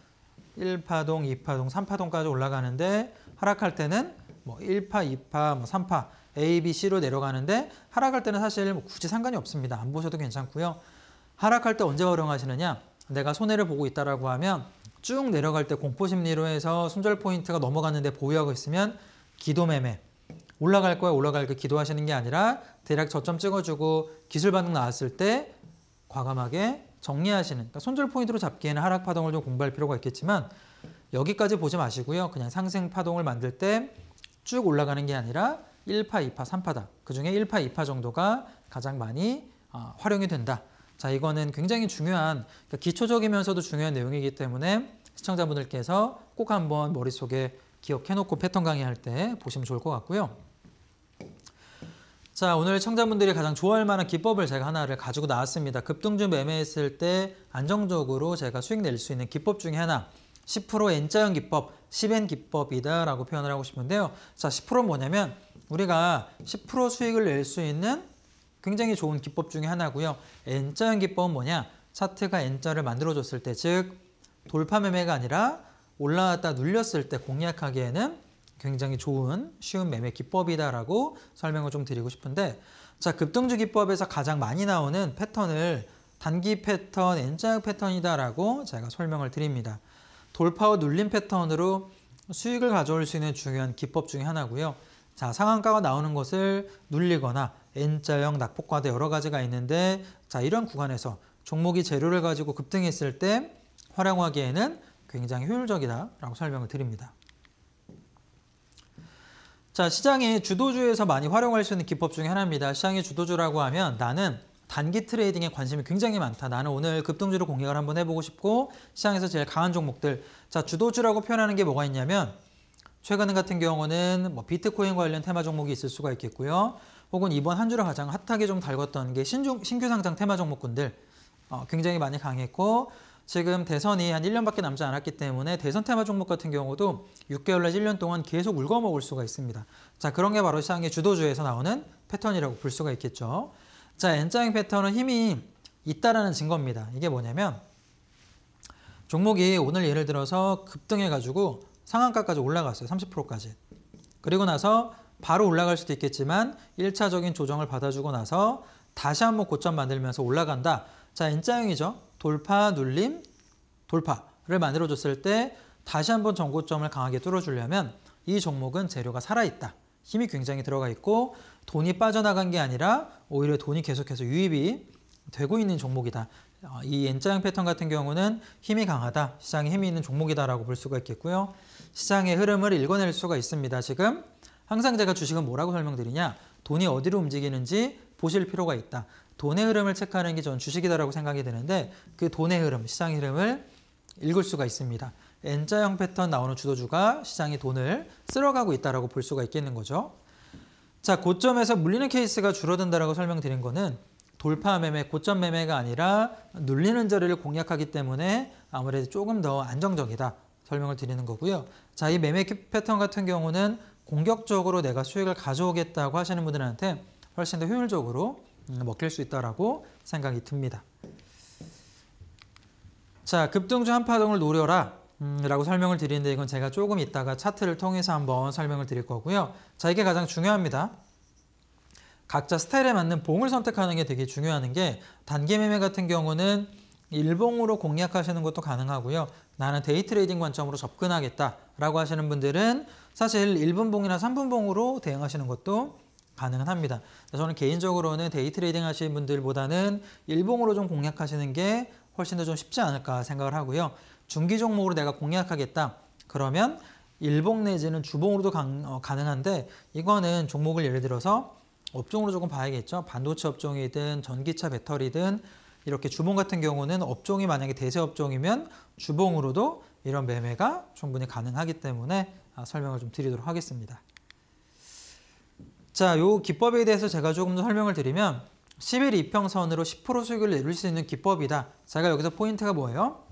1파동, 2파동, 3파동까지 올라가는데 하락할 때는 뭐 1파, 2파, 뭐 3파 A, B, C로 내려가는데 하락할 때는 사실 뭐 굳이 상관이 없습니다. 안 보셔도 괜찮고요. 하락할 때 언제 활용하시느냐? 내가 손해를 보고 있다라고 하면 쭉 내려갈 때 공포 심리로 해서 손절 포인트가 넘어갔는데 보유하고 있으면 기도 매매. 올라갈 거야 올라갈 거 기도하시는 게 아니라 대략 저점 찍어주고 기술 반응 나왔을 때 과감하게 정리하시는 그러니까 손절 포인트로 잡기에는 하락 파동을 좀 공부할 필요가 있겠지만 여기까지 보지 마시고요. 그냥 상승 파동을 만들 때 쭉 올라가는 게 아니라 1파, 2파, 3파다. 그중에 1파, 2파 정도가 가장 많이 어, 활용이 된다. 자, 이거는 굉장히 중요한 그러니까 기초적이면서도 중요한 내용이기 때문에 시청자분들께서 꼭 한번 머릿속에 기억해놓고 패턴 강의할 때 보시면 좋을 것 같고요. 자, 오늘 청자분들이 가장 좋아할 만한 기법을 제가 하나를 가지고 나왔습니다. 급등중 매매했을 때 안정적으로 제가 수익 낼 수 있는 기법 중에 하나 10% N자형 기법, 10N 기법이다라고 표현을 하고 싶은데요. 자, 10%는 뭐냐면 우리가 10% 수익을 낼 수 있는 굉장히 좋은 기법 중에 하나고요. N자형 기법은 뭐냐? 차트가 N자를 만들어줬을 때, 즉 돌파 매매가 아니라 올라왔다 눌렸을 때 공략하기에는 굉장히 좋은 쉬운 매매 기법이다라고 설명을 좀 드리고 싶은데 자 급등주 기법에서 가장 많이 나오는 패턴을 단기 패턴, N자형 패턴이다라고 제가 설명을 드립니다. 돌파 후 눌림 패턴으로 수익을 가져올 수 있는 중요한 기법 중에 하나고요. 자 상한가가 나오는 것을 눌리거나 N자형 낙폭과도 여러 가지가 있는데 자 이런 구간에서 종목이 재료를 가지고 급등했을 때 활용하기에는 굉장히 효율적이다라고 설명을 드립니다. 자 시장의 주도주에서 많이 활용할 수 있는 기법 중에 하나입니다. 시장의 주도주라고 하면 나는 단기 트레이딩에 관심이 굉장히 많다. 나는 오늘 급등주로 공략을 한번 해보고 싶고 시장에서 제일 강한 종목들. 자 주도주라고 표현하는 게 뭐가 있냐면 최근 같은 경우는 뭐 비트코인 관련 테마 종목이 있을 수가 있겠고요. 혹은 이번 한 주를 가장 핫하게 좀 달궜던 게 신중, 신규 상장 테마 종목군들 어, 굉장히 많이 강했고 지금 대선이 한 1년밖에 남지 않았기 때문에 대선 테마 종목 같은 경우도 6개월 내지 1년 동안 계속 울거먹을 수가 있습니다. 자 그런 게 바로 시장의 주도주에서 나오는 패턴이라고 볼 수가 있겠죠. 자 N자형 패턴은 힘이 있다라는 증거입니다. 이게 뭐냐면 종목이 오늘 예를 들어서 급등해가지고 상한가까지 올라갔어요. 30%까지. 그리고 나서 바로 올라갈 수도 있겠지만 1차적인 조정을 받아주고 나서 다시 한 번 고점 만들면서 올라간다. 자, 인자형이죠. 돌파, 눌림, 돌파를 만들어줬을 때 다시 한번 전고점을 강하게 뚫어주려면 이 종목은 재료가 살아있다. 힘이 굉장히 들어가 있고 돈이 빠져나간 게 아니라 오히려 돈이 계속해서 유입이 되고 있는 종목이다. 어, 이 N자형 패턴 같은 경우는 힘이 강하다. 시장에 힘이 있는 종목이다라고 볼 수가 있겠고요. 시장의 흐름을 읽어낼 수가 있습니다. 지금 항상 제가 주식은 뭐라고 설명드리냐 돈이 어디로 움직이는지 보실 필요가 있다. 돈의 흐름을 체크하는 게 전 주식이다라고 생각이 되는데 그 돈의 흐름, 시장 흐름을 읽을 수가 있습니다. N자형 패턴 나오는 주도주가 시장의 돈을 쓸어가고 있다라고 볼 수가 있겠는 거죠. 자, 고점에서 물리는 케이스가 줄어든다라고 설명드린 거는 돌파 매매, 고점 매매가 아니라 눌리는 자리를 공략하기 때문에 아무래도 조금 더 안정적이다 설명을 드리는 거고요. 자, 이 매매 패턴 같은 경우는 공격적으로 내가 수익을 가져오겠다고 하시는 분들한테 훨씬 더 효율적으로 음, 먹힐 수 있다라고 생각이 듭니다. 자, 급등중 한파동을 노려라 음, 라고 설명을 드리는데 이건 제가 조금 이따가 차트를 통해서 한번 설명을 드릴 거고요. 자, 이게 가장 중요합니다. 각자 스타일에 맞는 봉을 선택하는 게 되게 중요한 게 단기 매매 같은 경우는 일봉으로 공략하시는 것도 가능하고요. 나는 데이트레이딩 관점으로 접근하겠다라고 하시는 분들은 사실 1분봉이나 3분봉으로 대응하시는 것도 가능 합니다. 저는 개인적으로는 데이트레이딩 하시는 분들보다는 일봉으로 좀 공략하시는 게 훨씬 더 좀 쉽지 않을까 생각을 하고요. 중기 종목으로 내가 공략하겠다. 그러면 일봉 내지는 주봉으로도 강, 어, 가능한데 이거는 종목을 예를 들어서 업종으로 조금 봐야겠죠. 반도체 업종이든 전기차 배터리든 이렇게 주봉 같은 경우는 업종이 만약에 대세 업종이면 주봉으로도 이런 매매가 충분히 가능하기 때문에 아, 설명을 좀 드리도록 하겠습니다. 자, 요 기법에 대해서 제가 조금 더 설명을 드리면 11 이평선으로 10% 수익을 내릴 수 있는 기법이다. 제가 여기서 포인트가 뭐예요?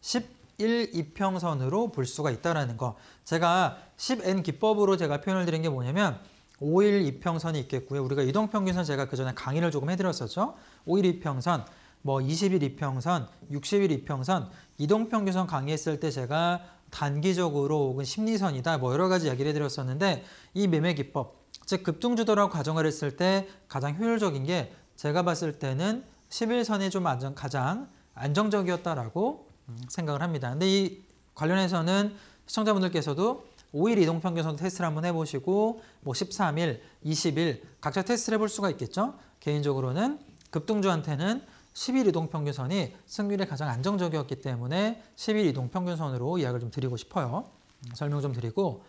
11 이평선으로 볼 수가 있다라는 거. 제가 10N 기법으로 제가 표현을 드린 게 뭐냐면 5일 이평선이 있겠고요. 우리가 이동평균선 제가 그 전에 강의를 조금 해드렸었죠. 5일 이평선, 뭐 20일 이평선, 60일 이평선, 이동평균선 강의했을 때 제가 단기적으로 혹은 심리선이다 뭐 여러 가지 이야기를 해드렸었는데 이 매매 기법 즉 급등주도라고 가정을 했을 때 가장 효율적인 게 제가 봤을 때는 11선이 좀 안정, 가장 안정적이었다라고 음, 생각을 합니다. 근데 이 관련해서는 시청자분들께서도 5일 이동평균선 테스트를 한번 해보시고 뭐 13일, 20일 각자 테스트를 해볼 수가 있겠죠. 개인적으로는 급등주한테는 10일 이동평균선이 승률이 가장 안정적이었기 때문에 10일 이동평균선으로 이야기를 좀 드리고 싶어요. 음, 설명 좀 드리고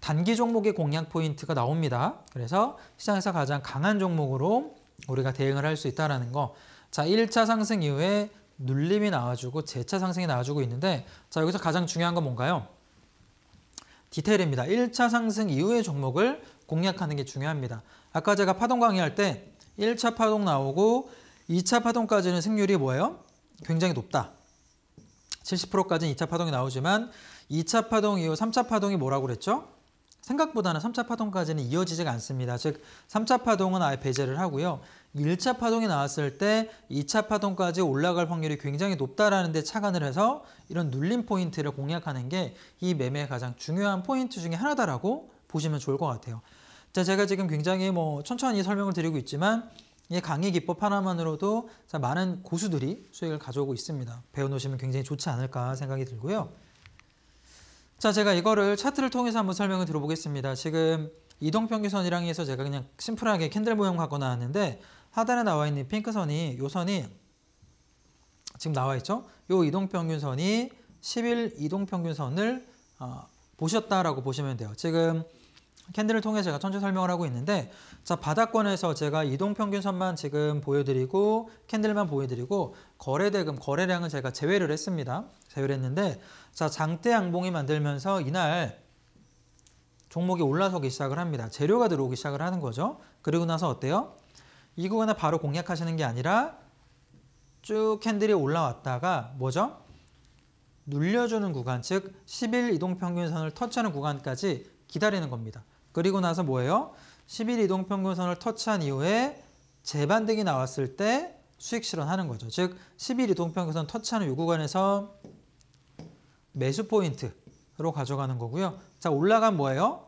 단기 종목의 공략 포인트가 나옵니다. 그래서 시장에서 가장 강한 종목으로 우리가 대응을 할 수 있다는 거. 자, 1차 상승 이후에 눌림이 나와주고 재차 상승이 나와주고 있는데 자 여기서 가장 중요한 건 뭔가요? 디테일입니다. 1차 상승 이후의 종목을 공략하는 게 중요합니다. 아까 제가 파동 강의할 때 1차 파동 나오고 2차 파동까지는 승률이 뭐예요? 굉장히 높다. 70%까지는 2차 파동이 나오지만 2차 파동 이후 3차 파동이 뭐라고 그랬죠? 생각보다는 3차 파동까지는 이어지지가 않습니다. 즉 3차 파동은 아예 배제를 하고요. 1차 파동이 나왔을 때 2차 파동까지 올라갈 확률이 굉장히 높다라는 데 착안을 해서 이런 눌림 포인트를 공략하는 게 이 매매의 가장 중요한 포인트 중에 하나다라고 보시면 좋을 것 같아요. 자, 제가 지금 굉장히 뭐 천천히 설명을 드리고 있지만 이 강의 기법 하나만으로도 많은 고수들이 수익을 가져오고 있습니다. 배워놓으시면 굉장히 좋지 않을까 생각이 들고요. 자, 제가 이거를 차트를 통해서 한번 설명을 들어보겠습니다. 지금 이동평균선이랑 해서 제가 그냥 심플하게 캔들 모형 갖고 나왔는데 하단에 나와 있는 핑크선이 요 선이 지금 나와 있죠? 요 이동평균선이 10일 이동평균선을 어, 보셨다라고 보시면 돼요. 지금 캔들을 통해 제가 천천히 설명을 하고 있는데 자 바닥권에서 제가 이동평균선만 지금 보여드리고 캔들만 보여드리고 거래대금 거래량은 제가 제외를 했습니다 제외를 했는데 자 장대 양봉이 만들면서 이날 종목이 올라서기 시작을 합니다 재료가 들어오기 시작을 하는 거죠 그리고 나서 어때요 이 구간에 바로 공략하시는 게 아니라 쭉 캔들이 올라왔다가 뭐죠 눌려주는 구간 즉 10일 이동평균선을 터치하는 구간까지 기다리는 겁니다. 그리고 나서 뭐예요? 10일 이동평균선을 터치한 이후에 재반등이 나왔을 때 수익 실현하는 거죠. 즉 10일 이동평균선 터치하는 요 구간에서 매수 포인트로 가져가는 거고요. 자 올라간 뭐예요?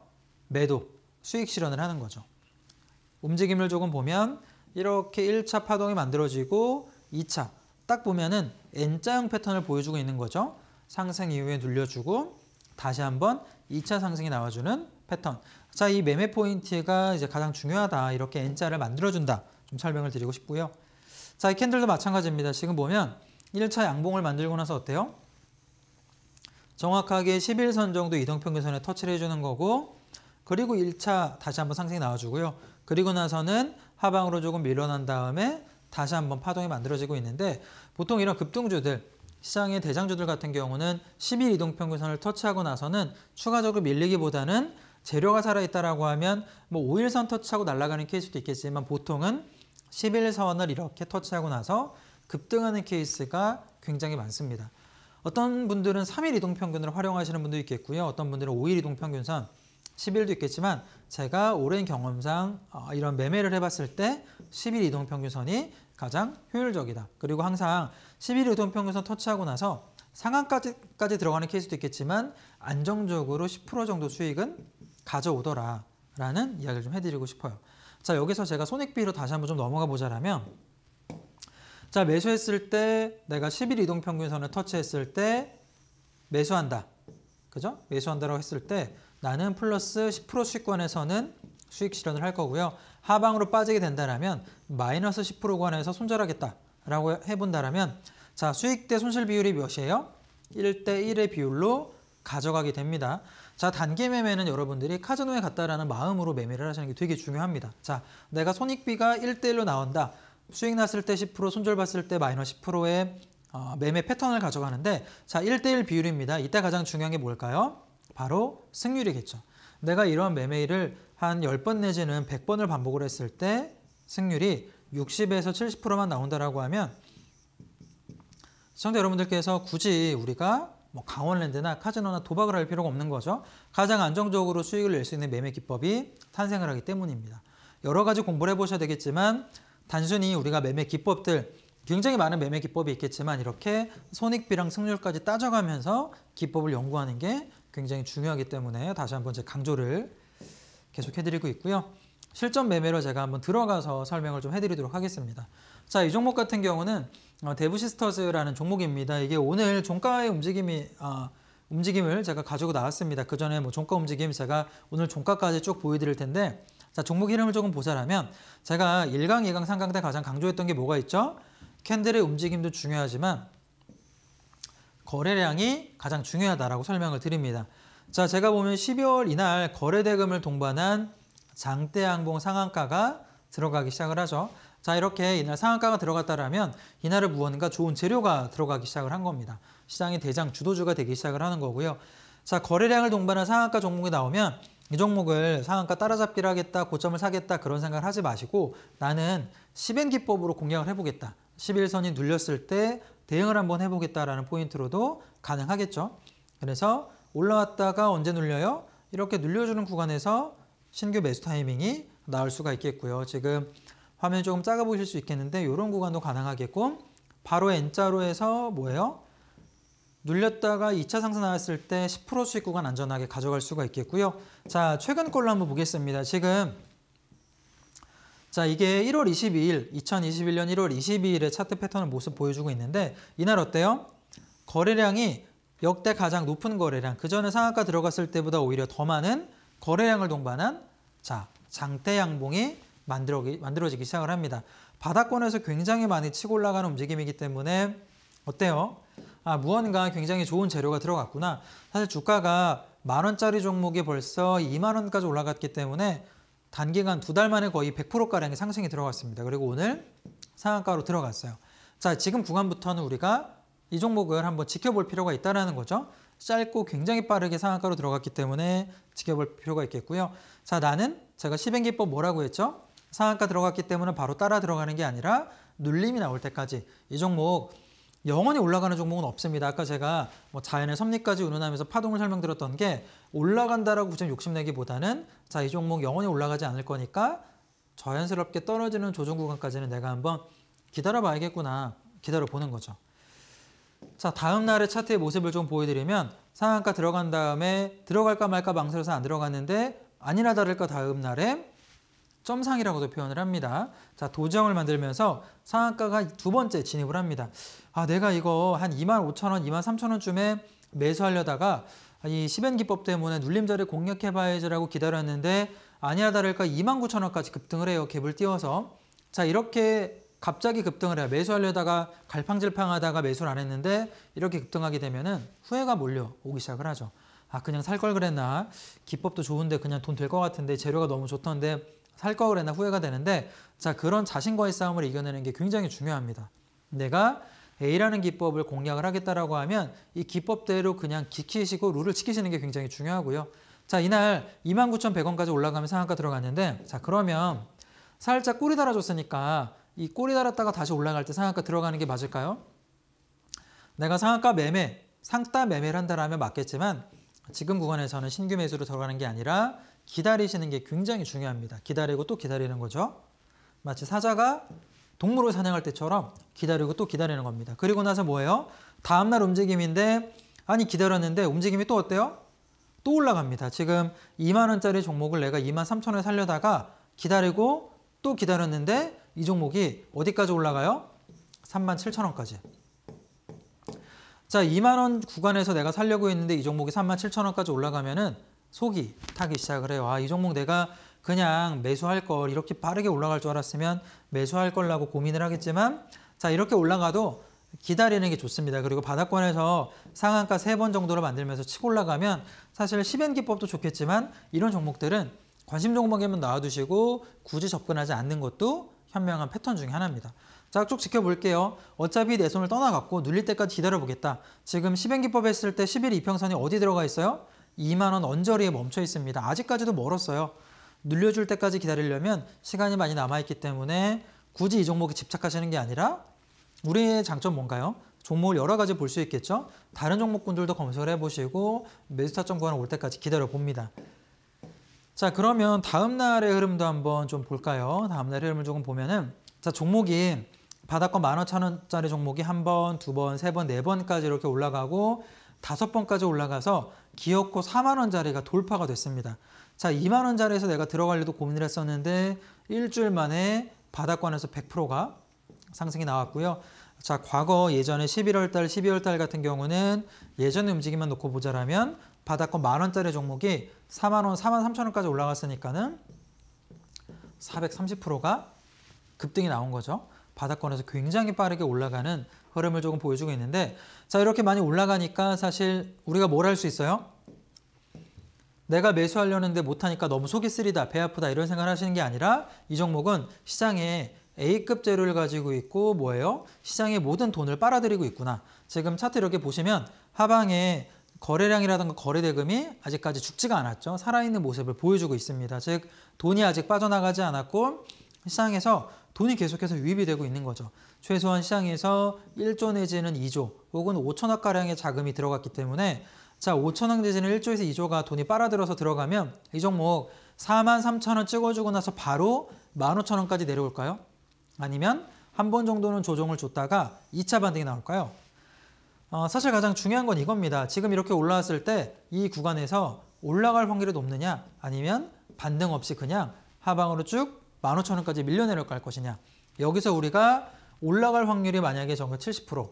매도, 수익 실현을 하는 거죠. 움직임을 조금 보면 이렇게 1차 파동이 만들어지고 2차 딱 보면은 N자형 패턴을 보여주고 있는 거죠. 상승 이후에 눌려주고 다시 한번 2차 상승이 나와주는 패턴. 자, 이 매매 포인트가 이제 가장 중요하다. 이렇게 N자를 만들어준다. 좀 설명을 드리고 싶고요. 자, 이 캔들도 마찬가지입니다. 지금 보면 1차 양봉을 만들고 나서 어때요? 정확하게 11선 정도 이동평균선에 터치를 해주는 거고 그리고 1차 다시 한번 상승이 나와주고요. 그리고 나서는 하방으로 조금 밀어난 다음에 다시 한번 파동이 만들어지고 있는데 보통 이런 급등주들 시장의 대장주들 같은 경우는 1 0 이동평균선을 터치하고 나서는 추가적으로 밀리기보다는 재료가 살아있다라고 하면 뭐 5일선 터치하고 날아가는 케이스도 있겠지만 보통은 11선을 이렇게 터치하고 나서 급등하는 케이스가 굉장히 많습니다. 어떤 분들은 3일 이동평균을 활용하시는 분도 있겠고요. 어떤 분들은 5일 이동평균선, 10일도 있겠지만 제가 오랜 경험상 어, 이런 매매를 해봤을 때 10일 이동평균선이 가장 효율적이다. 그리고 항상 10일 이동평균선 터치하고 나서 상한까지 들어가는 케이스도 있겠지만 안정적으로 10% 정도 수익은 가져오더라 라는 이야기를 좀 해드리고 싶어요. 자 여기서 제가 손익비로 다시 한번 좀 넘어가 보자라면 자 매수했을 때 내가 10일 이동평균선을 터치했을 때 매수한다. 그죠? 매수한다라고 했을 때 나는 플러스 10% 수익권에서는 수익 실현을 할 거고요. 하방으로 빠지게 된다라면 마이너스 10% 구간에서 손절하겠다라고 해본다라면 자 수익 대 손실 비율이 몇이에요? 1 대 1의 비율로 가져가게 됩니다. 자 단기 매매는 여러분들이 카지노에 갔다라는 마음으로 매매를 하시는 게 되게 중요합니다. 자 내가 손익비가 1대1로 나온다. 수익 났을 때 10%, 손절 봤을 때 마이너스 10%의 어, 매매 패턴을 가져가는데 자 1대1 비율입니다. 이때 가장 중요한 게 뭘까요? 바로 승률이겠죠. 내가 이런 매매를 한 10번 내지는 100번을 반복을 했을 때 승률이 60에서 70%만 나온다라고 하면 시청자 여러분들께서 굳이 우리가 뭐 강원랜드나 카지노나 도박을 할 필요가 없는 거죠. 가장 안정적으로 수익을 낼 수 있는 매매 기법이 탄생을 하기 때문입니다. 여러 가지 공부를 해보셔야 되겠지만 단순히 우리가 매매 기법들 굉장히 많은 매매 기법이 있겠지만 이렇게 손익비랑 승률까지 따져가면서 기법을 연구하는 게 굉장히 중요하기 때문에 다시 한번 제 강조를 계속 해드리고 있고요. 실전 매매로 제가 한번 들어가서 설명을 좀 해드리도록 하겠습니다. 자, 이 종목 같은 경우는 데브시스터즈라는 어, 종목입니다. 이게 오늘 종가의 움직임이 어, 움직임을 제가 가지고 나왔습니다. 그 전에 뭐 종가 움직임 제가 오늘 종가까지 쭉 보여드릴 텐데 자 종목 이름을 조금 보자라면 제가 1강, 2강, 3강 때 가장 강조했던 게 뭐가 있죠? 캔들의 움직임도 중요하지만 거래량이 가장 중요하다라고 설명을 드립니다. 자 제가 보면 12월 이날 거래대금을 동반한 장대항봉 상한가가 들어가기 시작을 하죠. 자 이렇게 이날 상한가가 들어갔다라면 이날에 무언가 좋은 재료가 들어가기 시작을 한 겁니다. 시장의 대장 주도주가 되기 시작을 하는 거고요. 자 거래량을 동반한 상한가 종목이 나오면 이 종목을 상한가 따라잡기를 하겠다, 고점을 사겠다 그런 생각을 하지 마시고 나는 10엔 기법으로 공략을 해보겠다. 11선이 눌렸을 때 대응을 한번 해보겠다라는 포인트로도 가능하겠죠. 그래서 올라왔다가 언제 눌려요? 이렇게 눌려주는 구간에서 신규 매수 타이밍이 나올 수가 있겠고요. 지금 화면 조금 작아 보실 수 있겠는데 이런 구간도 가능하겠고 바로 N자로 해서 뭐예요? 눌렸다가 2차 상승 나왔을 때 10% 수익 구간 안전하게 가져갈 수가 있겠고요. 자, 최근 걸로 한번 보겠습니다. 지금 자, 이게 1월 22일, 2021년 1월 22일의 차트 패턴을 모습 보여주고 있는데 이날 어때요? 거래량이 역대 가장 높은 거래량, 그 전에 상한가 들어갔을 때보다 오히려 더 많은 거래량을 동반한 자, 장대 양봉이 만들어, 지기 시작을 합니다. 바닥권에서 굉장히 많이 치고 올라가는 움직임이기 때문에 어때요? 아, 무언가 굉장히 좋은 재료가 들어갔구나. 사실 주가가 만 원짜리 종목이 벌써 2만 원까지 올라갔기 때문에 단기간 두 달 만에 거의 100%가량의 상승이 들어갔습니다. 그리고 오늘 상한가로 들어갔어요. 자, 지금 구간부터는 우리가 이 종목을 한번 지켜볼 필요가 있다는 거죠. 짧고 굉장히 빠르게 상한가로 들어갔기 때문에 지켜볼 필요가 있겠고요. 자, 나는 제가 시행기법 뭐라고 했죠? 상한가 들어갔기 때문에 바로 따라 들어가는 게 아니라 눌림이 나올 때까지 이 종목 영원히 올라가는 종목은 없습니다. 아까 제가 뭐 자연의 섭리까지 운운하면서 파동을 설명드렸던 게 올라간다라고 무이 욕심내기보다는 자 이 종목 영원히 올라가지 않을 거니까 자연스럽게 떨어지는 조정 구간까지는 내가 한번 기다려봐야겠구나 기다려보는 거죠. 자 다음 날의 차트의 모습을 좀 보여드리면 상한가 들어간 다음에 들어갈까 말까 망설여서 안 들어갔는데 아니나 다를까 다음 날에 점상이라고도 표현을 합니다. 자, 도형을 만들면서 상한가가 두 번째 진입을 합니다. 아, 내가 이거 한 25,000원, 23,000원쯤에 매수하려다가 이 시벤 기법 때문에 눌림자를 공략해봐야지라고 기다렸는데 아니야 다를까 29,000원까지 급등을 해요. 갭을 띄워서. 자, 이렇게 갑자기 급등을 해요. 매수하려다가 갈팡질팡하다가 매수를 안 했는데 이렇게 급등하게 되면은 후회가 몰려오기 시작을 하죠. 아, 그냥 살 걸 그랬나. 기법도 좋은데 그냥 돈 될 것 같은데 재료가 너무 좋던데 살거 그랬나 후회가 되는데 자 그런 자신과의 싸움을 이겨내는 게 굉장히 중요합니다. 내가 A라는 기법을 공략을 하겠다라고 하면 이 기법대로 그냥 기키시고 룰을 지키시는 게 굉장히 중요하고요. 자 이날 29,100원까지 올라가면상 한가 들어갔는데 자 그러면 살짝 꼬리 달아줬으니까 이 꼬리 달았다가 다시 올라갈 때 상한가 들어가는 게 맞을까요? 내가 상한가 매매, 상따 매매를 한다라면 맞겠지만 지금 구간에서는 신규 매수로 들어가는 게 아니라 기다리시는 게 굉장히 중요합니다. 기다리고 또 기다리는 거죠. 마치 사자가 동물을 사냥할 때처럼 기다리고 또 기다리는 겁니다. 그리고 나서 뭐예요? 다음날 움직임인데 아니 기다렸는데 움직임이 또 어때요? 또 올라갑니다. 지금 2만원짜리 종목을 내가 2만 3천원에 살려다가 기다리고 또 기다렸는데 이 종목이 어디까지 올라가요? 3만 7천원까지. 자, 2만원 구간에서 내가 살려고 했는데 이 종목이 3만 7천원까지 올라가면은 속이 타기 시작을 해요. 아, 이 종목 내가 그냥 매수할 걸 이렇게 빠르게 올라갈 줄 알았으면 매수할 걸라고 고민을 하겠지만 자 이렇게 올라가도 기다리는 게 좋습니다. 그리고 바닥권에서 상한가 세 번정도로 만들면서 치고 올라가면 사실 10엔 기법도 좋겠지만 이런 종목들은 관심 종목에만 놔두시고 굳이 접근하지 않는 것도 현명한 패턴 중에 하나입니다. 자, 쭉 지켜볼게요. 어차피 내 손을 떠나갔고 눌릴 때까지 기다려보겠다. 지금 10엔 기법 했을 때 1 1일 이평선이 어디 들어가 있어요? 2만 원 언저리에 멈춰 있습니다. 아직까지도 멀었어요. 늘려줄 때까지 기다리려면 시간이 많이 남아있기 때문에 굳이 이 종목에 집착하시는 게 아니라 우리의 장점 뭔가요? 종목을 여러 가지 볼 수 있겠죠? 다른 종목군들도 검색을 해보시고 매수 타점 구간 올 때까지 기다려봅니다. 자 그러면 다음날의 흐름도 한번 좀 볼까요? 다음날의 흐름을 조금 보면은 자 종목이 바닷가1 5 0 0 0 원짜리 종목이 한 번, 두 번, 세 번, 네 번까지 이렇게 올라가고 다섯 번까지 올라가서 기어코 4만 원짜리가 돌파가 됐습니다. 자, 2만 원짜리에서 내가 들어가려도 고민을 했었는데 일주일 만에 바닥권에서 100%가 상승이 나왔고요. 자, 과거 예전에 11월 달, 12월 달 같은 경우는 예전의 움직임만 놓고 보자라면 바닥권 만 원짜리 종목이 4만 원, 4만 3천 원까지 올라갔으니까는 430%가 급등이 나온 거죠. 바닥권에서 굉장히 빠르게 올라가는 흐름을 조금 보여주고 있는데 자 이렇게 많이 올라가니까 사실 우리가 뭘 할 수 있어요? 내가 매수하려는데 못하니까 너무 속이 쓰리다, 배 아프다 이런 생각을 하시는 게 아니라 이 종목은 시장에 A급 재료를 가지고 있고 뭐예요? 시장에 모든 돈을 빨아들이고 있구나. 지금 차트 이렇게 보시면 하방에 거래량이라든가 거래대금이 아직까지 죽지가 않았죠. 살아있는 모습을 보여주고 있습니다. 즉 돈이 아직 빠져나가지 않았고 시장에서 돈이 계속해서 유입이 되고 있는 거죠. 최소한 시장에서 1조 내지는 2조 혹은 5천억가량의 자금이 들어갔기 때문에 자 5천억 내지는 1조에서 2조가 돈이 빨아들어서 들어가면 이 종목 4만 3천 원 찍어주고 나서 바로 1만 5천 원까지 내려올까요? 아니면 한 번 정도는 조정을 줬다가 2차 반등이 나올까요? 어, 사실 가장 중요한 건 이겁니다. 지금 이렇게 올라왔을 때 이 구간에서 올라갈 확률이 높느냐 아니면 반등 없이 그냥 하방으로 쭉 15,000원까지 밀려 내려갈 것이냐 여기서 우리가 올라갈 확률이 만약에 전가 70%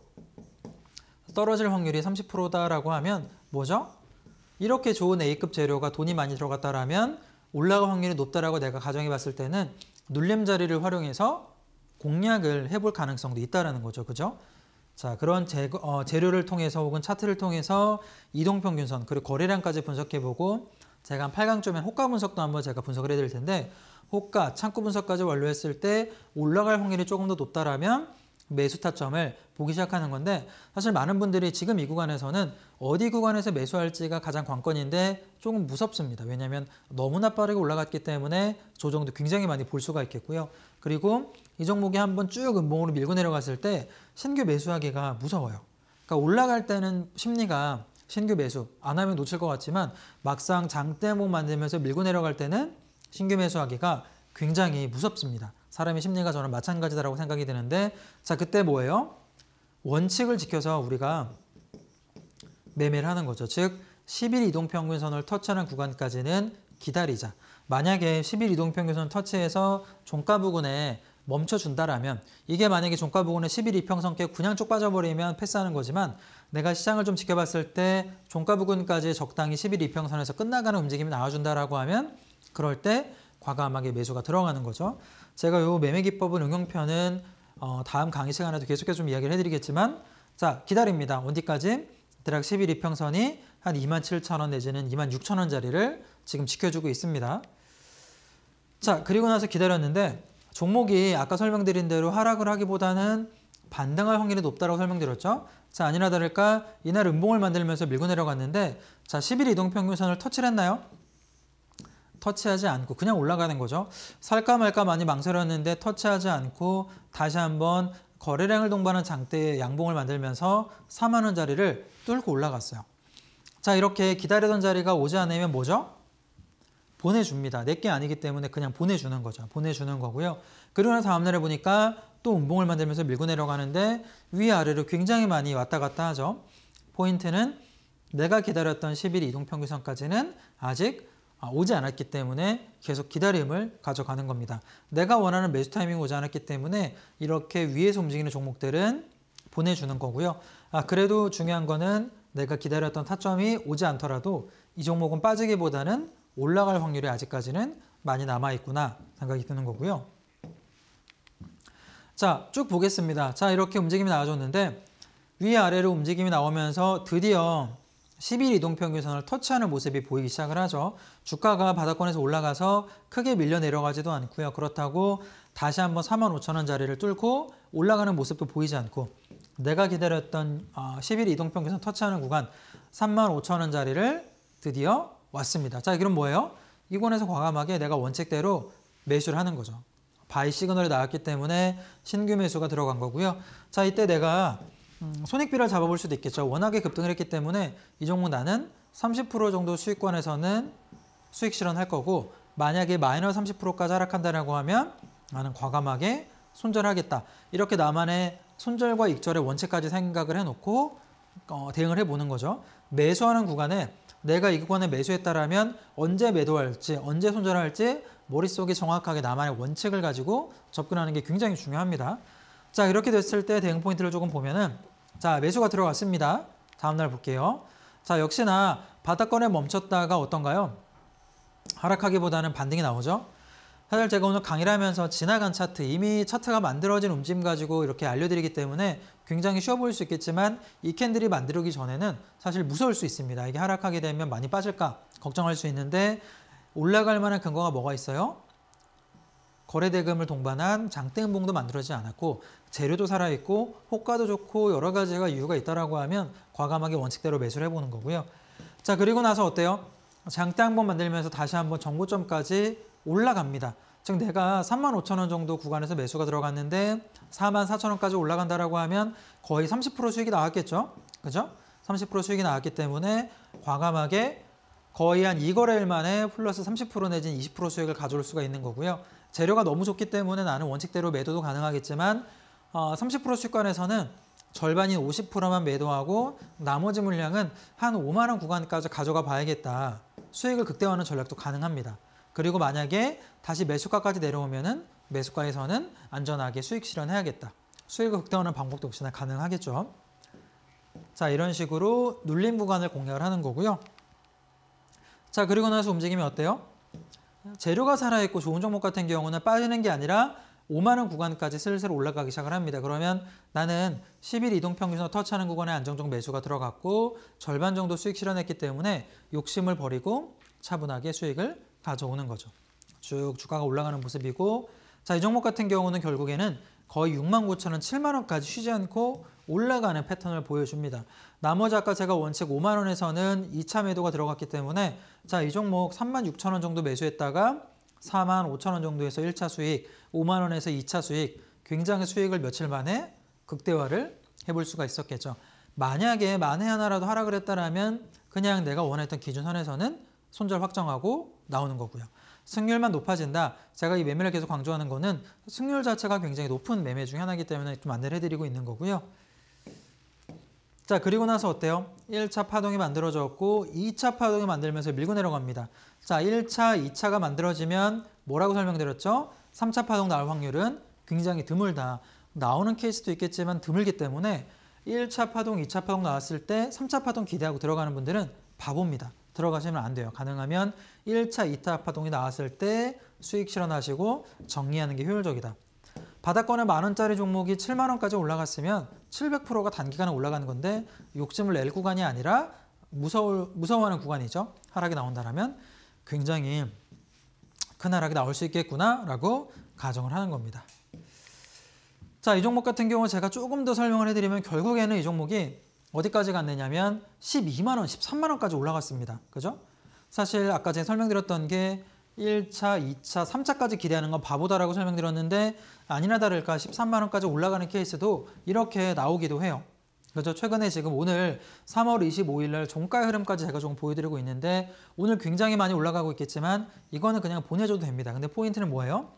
떨어질 확률이 30%다라고 하면 뭐죠? 이렇게 좋은 A급 재료가 돈이 많이 들어갔다라면 올라갈 확률이 높다라고 내가 가정해 봤을 때는 눌림자리를 활용해서 공략을 해볼 가능성도 있다라는 거죠. 그죠? 자, 그런 재, 어, 재료를 통해서 혹은 차트를 통해서 이동평균선 그리고 거래량까지 분석해보고 제가 한 8강쯤엔 호가 분석도 한번 제가 분석을 해드릴 텐데 호가, 창구 분석까지 완료했을 때 올라갈 확률이 조금 더 높다라면 매수 타점을 보기 시작하는 건데 사실 많은 분들이 지금 이 구간에서는 어디 구간에서 매수할지가 가장 관건인데 조금 무섭습니다. 왜냐하면 너무나 빠르게 올라갔기 때문에 조정도 굉장히 많이 볼 수가 있겠고요. 그리고 이 종목이 한번 쭉 음봉으로 밀고 내려갔을 때 신규 매수하기가 무서워요. 그러니까 올라갈 때는 심리가 신규 매수 안 하면 놓칠 것 같지만 막상 장대목 만들면서 밀고 내려갈 때는 신규 매수하기가 굉장히 무섭습니다. 사람의 심리가 저는 마찬가지다라고 생각이 드는데 자 그때 뭐예요? 원칙을 지켜서 우리가 매매를 하는 거죠. 즉 10일 이동평균선을 터치하는 구간까지는 기다리자. 만약에 10일 이동평균선 터치해서 종가 부근에 멈춰준다라면 이게 만약에 종가 부근에 10일 이평선께 그냥 쭉 빠져버리면 패스하는 거지만 내가 시장을 좀 지켜봤을 때 종가 부근까지 적당히 10일 이평선에서 끝나가는 움직임이 나와준다라고 하면 그럴 때 과감하게 매수가 들어가는 거죠. 제가 요 매매 기법은 응용편은 어, 다음 강의 시간에도 계속해서 좀 이야기를 해드리겠지만 자 기다립니다. 언제까지? 대략 11 이평선이 한 27,000원 내지는 26,000원 자리를 지금 지켜주고 있습니다. 자 그리고 나서 기다렸는데 종목이 아까 설명드린 대로 하락을 하기보다는 반등할 확률이 높다고 설명드렸죠. 자 아니나 다를까 이날 음봉을 만들면서 밀고 내려갔는데 자11 이동평균선을 터치를 했나요? 터치하지 않고 그냥 올라가는 거죠. 살까 말까 많이 망설였는데 터치하지 않고 다시 한번 거래량을 동반한 장대의 양봉을 만들면서 4만원 자리를 뚫고 올라갔어요. 자 이렇게 기다리던 자리가 오지 않으면 뭐죠? 보내줍니다. 내게 네 아니기 때문에 그냥 보내주는 거죠. 보내주는 거고요. 그리고 나 다음날에 보니까 또 운봉을 만들면서 밀고 내려가는데 위아래로 굉장히 많이 왔다 갔다 하죠. 포인트는 내가 기다렸던 10일 이동평균선까지는 아직 아, 오지 않았기 때문에 계속 기다림을 가져가는 겁니다. 내가 원하는 매수 타이밍 오지 않았기 때문에 이렇게 위에서 움직이는 종목들은 보내주는 거고요. 아, 그래도 중요한 거는 내가 기다렸던 타점이 오지 않더라도 이 종목은 빠지기보다는 올라갈 확률이 아직까지는 많이 남아있구나 생각이 드는 거고요. 자, 쭉 보겠습니다. 자, 이렇게 움직임이 나와줬는데 위아래로 움직임이 나오면서 드디어 10일 이동평균선을 터치하는 모습이 보이기 시작을 하죠. 주가가 바닥권에서 올라가서 크게 밀려 내려가지도 않고요. 그렇다고 다시 한번 4만 5천 원자리를 뚫고 올라가는 모습도 보이지 않고 내가 기다렸던 10일 아, 이동평균선 터치하는 구간 3만 5천 원자리를 드디어 왔습니다. 자, 그럼 뭐예요? 이권에서 과감하게 내가 원칙대로 매수를 하는 거죠. 바이 시그널이 나왔기 때문에 신규 매수가 들어간 거고요. 자, 이때 내가 음, 손익비를 잡아볼 수도 있겠죠. 워낙에 급등을 했기 때문에 이 종목 나는 30% 정도 수익권에서는 수익 실현할 거고 만약에 마이너스 30%까지 하락한다라고 하면 나는 과감하게 손절하겠다. 이렇게 나만의 손절과 익절의 원칙까지 생각을 해놓고 어, 대응을 해보는 거죠. 매수하는 구간에 내가 이 구간에 매수했다라면 언제 매도할지 언제 손절할지 머릿속에 정확하게 나만의 원칙을 가지고 접근하는 게 굉장히 중요합니다. 자 이렇게 됐을 때 대응 포인트를 조금 보면은 자, 매수가 들어갔습니다. 다음날 볼게요. 자, 역시나 바닥권에 멈췄다가 어떤가요? 하락하기보다는 반등이 나오죠. 사실 제가 오늘 강의를 하면서 지나간 차트, 이미 차트가 만들어진 움직임 가지고 이렇게 알려드리기 때문에 굉장히 쉬워 보일 수 있겠지만 이 캔들이 만들기 전에는 사실 무서울 수 있습니다. 이게 하락하게 되면 많이 빠질까 걱정할 수 있는데 올라갈 만한 근거가 뭐가 있어요? 거래대금을 동반한 장대음봉도 만들어지지 않았고 재료도 살아있고 효과도 좋고 여러 가지가 이유가 있다라고 하면 과감하게 원칙대로 매수를 해보는 거고요. 자 그리고 나서 어때요? 장대 한번 만들면서 다시 한번 정고점까지 올라갑니다. 즉 내가 35,000원 정도 구간에서 매수가 들어갔는데 44,000원까지 올라간다라고 하면 거의 30% 수익이 나왔겠죠? 그죠? 30% 수익이 나왔기 때문에 과감하게 거의 한 2거래일 만에 플러스 30% 내진 20% 수익을 가져올 수가 있는 거고요. 재료가 너무 좋기 때문에 나는 원칙대로 매도도 가능하겠지만 어, 30% 수익관에서는 절반인 50%만 매도하고 나머지 물량은 한 5만 원 구간까지 가져가 봐야겠다. 수익을 극대화하는 전략도 가능합니다. 그리고 만약에 다시 매수가까지 내려오면은 매수가에서는 안전하게 수익 실현해야겠다. 수익을 극대화하는 방법도 역시나 가능하겠죠. 자, 이런 식으로 눌림 구간을 공략을 하는 거고요. 자, 그리고 나서 움직이면 어때요? 재료가 살아있고 좋은 종목 같은 경우는 빠지는 게 아니라 5만 원 구간까지 슬슬 올라가기 시작을 합니다. 그러면 나는 10일 이동평균선을 터치하는 구간에 안정적 매수가 들어갔고 절반 정도 수익 실현했기 때문에 욕심을 버리고 차분하게 수익을 가져오는 거죠. 쭉 주가가 올라가는 모습이고 자 이 종목 같은 경우는 결국에는 거의 6만 9천 원, 7만 원까지 쉬지 않고 올라가는 패턴을 보여줍니다. 나머지 아까 제가 원칙 5만 원에서는 2차 매도가 들어갔기 때문에 자 이 종목 3만 6천 원 정도 매수했다가 4만 5천 원 정도에서 1차 수익, 5만 원에서 2차 수익, 굉장히 수익을 며칠 만에 극대화를 해볼 수가 있었겠죠. 만약에 만에 하나라도 하락을 했다라면 그냥 내가 원했던 기준선에서는 손절 확정하고 나오는 거고요. 승률만 높아진다. 제가 이 매매를 계속 강조하는 거는 승률 자체가 굉장히 높은 매매 중 하나이기 때문에 좀 안내를 해드리고 있는 거고요. 자 그리고 나서 어때요? 1차 파동이 만들어졌고 2차 파동이 만들면서 밀고 내려갑니다. 자 1차, 2차가 만들어지면 뭐라고 설명드렸죠? 3차 파동 나올 확률은 굉장히 드물다. 나오는 케이스도 있겠지만 드물기 때문에 1차 파동, 2차 파동 나왔을 때 3차 파동 기대하고 들어가는 분들은 바보입니다. 들어가시면 안 돼요. 가능하면 1차, 2차 파동이 나왔을 때 수익 실현하시고 정리하는 게 효율적이다. 바닥권의 만 원짜리 종목이 7만 원까지 올라갔으면 700%가 단기간에 올라가는 건데 욕심을 낼 구간이 아니라 무서울, 무서워하는 구간이죠. 하락이 나온다라면 굉장히 큰 하락이 나올 수 있겠구나라고 가정을 하는 겁니다. 자, 이 종목 같은 경우 제가 조금 더 설명을 해드리면 결국에는 이 종목이 어디까지 갔느냐면 12만 원, 13만 원까지 올라갔습니다. 그죠? 사실 아까 제가 설명드렸던 게 1차, 2차, 3차까지 기대하는 건 바보다라고 설명드렸는데 아니나 다를까 13만 원까지 올라가는 케이스도 이렇게 나오기도 해요. 그렇죠. 최근에 지금 오늘 3월 25일 날 종가의 흐름까지 제가 조 보여드리고 있는데 오늘 굉장히 많이 올라가고 있겠지만 이거는 그냥 보내줘도 됩니다. 근데 포인트는 뭐예요?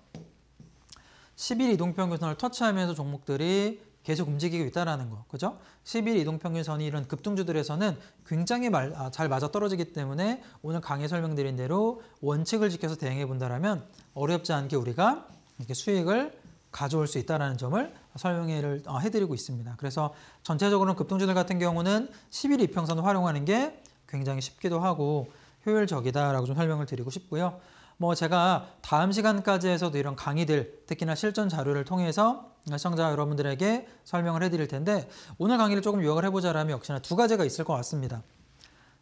10일 이동평균선을 터치하면서 종목들이 계속 움직이고 있다라는 거. 그죠? 10일 이동평균선이 이런 급등주들에서는 굉장히 말, 아, 잘 맞아 떨어지기 때문에 오늘 강의 설명드린 대로 원칙을 지켜서 대응해 본다라면 어렵지 않게 우리가 이렇게 수익을 가져올 수있다는 점을 설명회를 어, 해드리고 있습니다. 그래서 전체적으로는 급등주들 같은 경우는 10일 이평선을 활용하는 게 굉장히 쉽기도 하고 효율적이다라고 좀 설명을 드리고 싶고요. 뭐 제가 다음 시간까지 해서도 이런 강의들 특히나 실전 자료를 통해서 시청자 여러분들에게 설명을 해드릴 텐데 오늘 강의를 조금 요약을 해보자라면 역시나 두 가지가 있을 것 같습니다.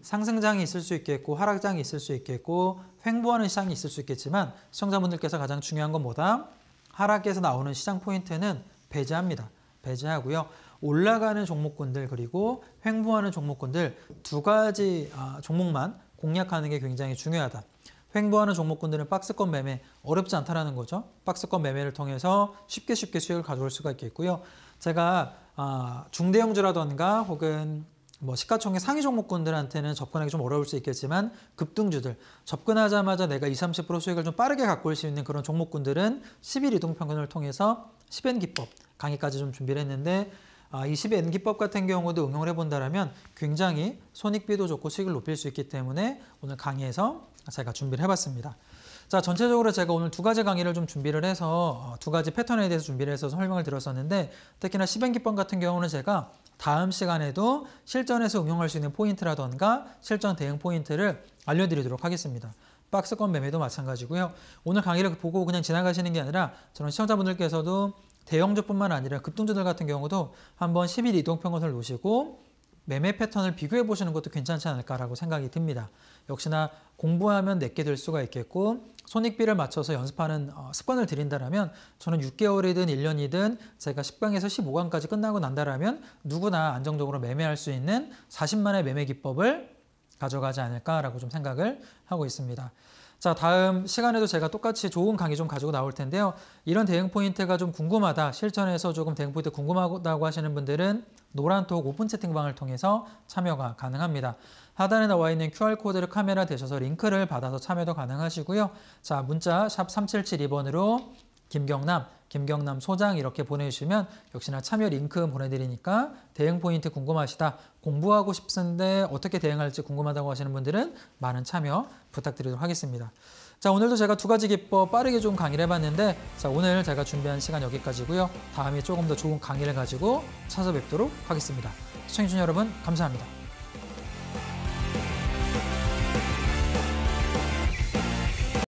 상승장이 있을 수 있겠고 하락장이 있을 수 있겠고 횡보하는 시장이 있을 수 있겠지만 시청자분들께서 가장 중요한 건 뭐다? 하락에서 나오는 시장 포인트는 배제합니다. 배제하고요. 올라가는 종목군들 그리고 횡보하는 종목군들 두 가지 아, 종목만 공략하는 게 굉장히 중요하다. 횡보하는 종목군들은 박스권 매매 어렵지 않다라는 거죠. 박스권 매매를 통해서 쉽게 쉽게 수익을 가져올 수가 있겠고요. 제가 아, 중대형주라든가 혹은 뭐 시가총액 상위 종목군들한테는 접근하기 좀 어려울 수 있겠지만 급등주들 접근하자마자 내가 20, 30% 수익을 좀 빠르게 갖고 올 수 있는 그런 종목군들은 10일 이동평균을 통해서 10엔 기법 강의까지 좀 준비를 했는데 20의 아, 기법 같은 경우도 응용을 해본다면 굉장히 손익비도 좋고 수익을 높일 수 있기 때문에 오늘 강의에서 제가 준비를 해봤습니다. 자, 전체적으로 제가 오늘 두 가지 강의를 좀 준비를 해서 어, 두 가지 패턴에 대해서 준비를 해서 설명을 드렸었는데 특히나 시행기법 같은 경우는 제가 다음 시간에도 실전에서 응용할 수 있는 포인트라던가 실전 대응 포인트를 알려드리도록 하겠습니다. 박스권 매매도 마찬가지고요. 오늘 강의를 보고 그냥 지나가시는 게 아니라 저는 시청자분들께서도 대형주뿐만 아니라 급등주들 같은 경우도 한번 10일 이동평균선을 놓으시고 매매 패턴을 비교해 보시는 것도 괜찮지 않을까라고 생각이 듭니다. 역시나 공부하면 내게 될 수가 있겠고 손익비를 맞춰서 연습하는 어, 습관을 들인다라면 저는 6개월이든 1년이든 제가 10강에서 15강까지 끝나고 난다라면 누구나 안정적으로 매매할 수 있는 40만의 매매 기법을 가져가지 않을까라고 좀 생각을 하고 있습니다. 자, 다음 시간에도 제가 똑같이 좋은 강의 좀 가지고 나올 텐데요. 이런 대응 포인트가 좀 궁금하다, 실전에서 조금 대응 포인트 궁금하다고 하시는 분들은 노란톡 오픈 채팅방을 통해서 참여가 가능합니다. 하단에 나와 있는 QR코드를 카메라 대셔서 링크를 받아서 참여도 가능하시고요. 자, 문자 샵 3772번으로 김경남 김경남 소장 이렇게 보내주시면 역시나 참여 링크 보내드리니까 대응 포인트 궁금하시다. 공부하고 싶은데 어떻게 대응할지 궁금하다고 하시는 분들은 많은 참여 부탁드리도록 하겠습니다. 자 오늘도 제가 두 가지 기법 빠르게 좀 강의를 해봤는데 자 오늘 제가 준비한 시간 여기까지고요. 다음에 조금 더 좋은 강의를 가지고 찾아뵙도록 하겠습니다. 시청해주신 여러분 감사합니다.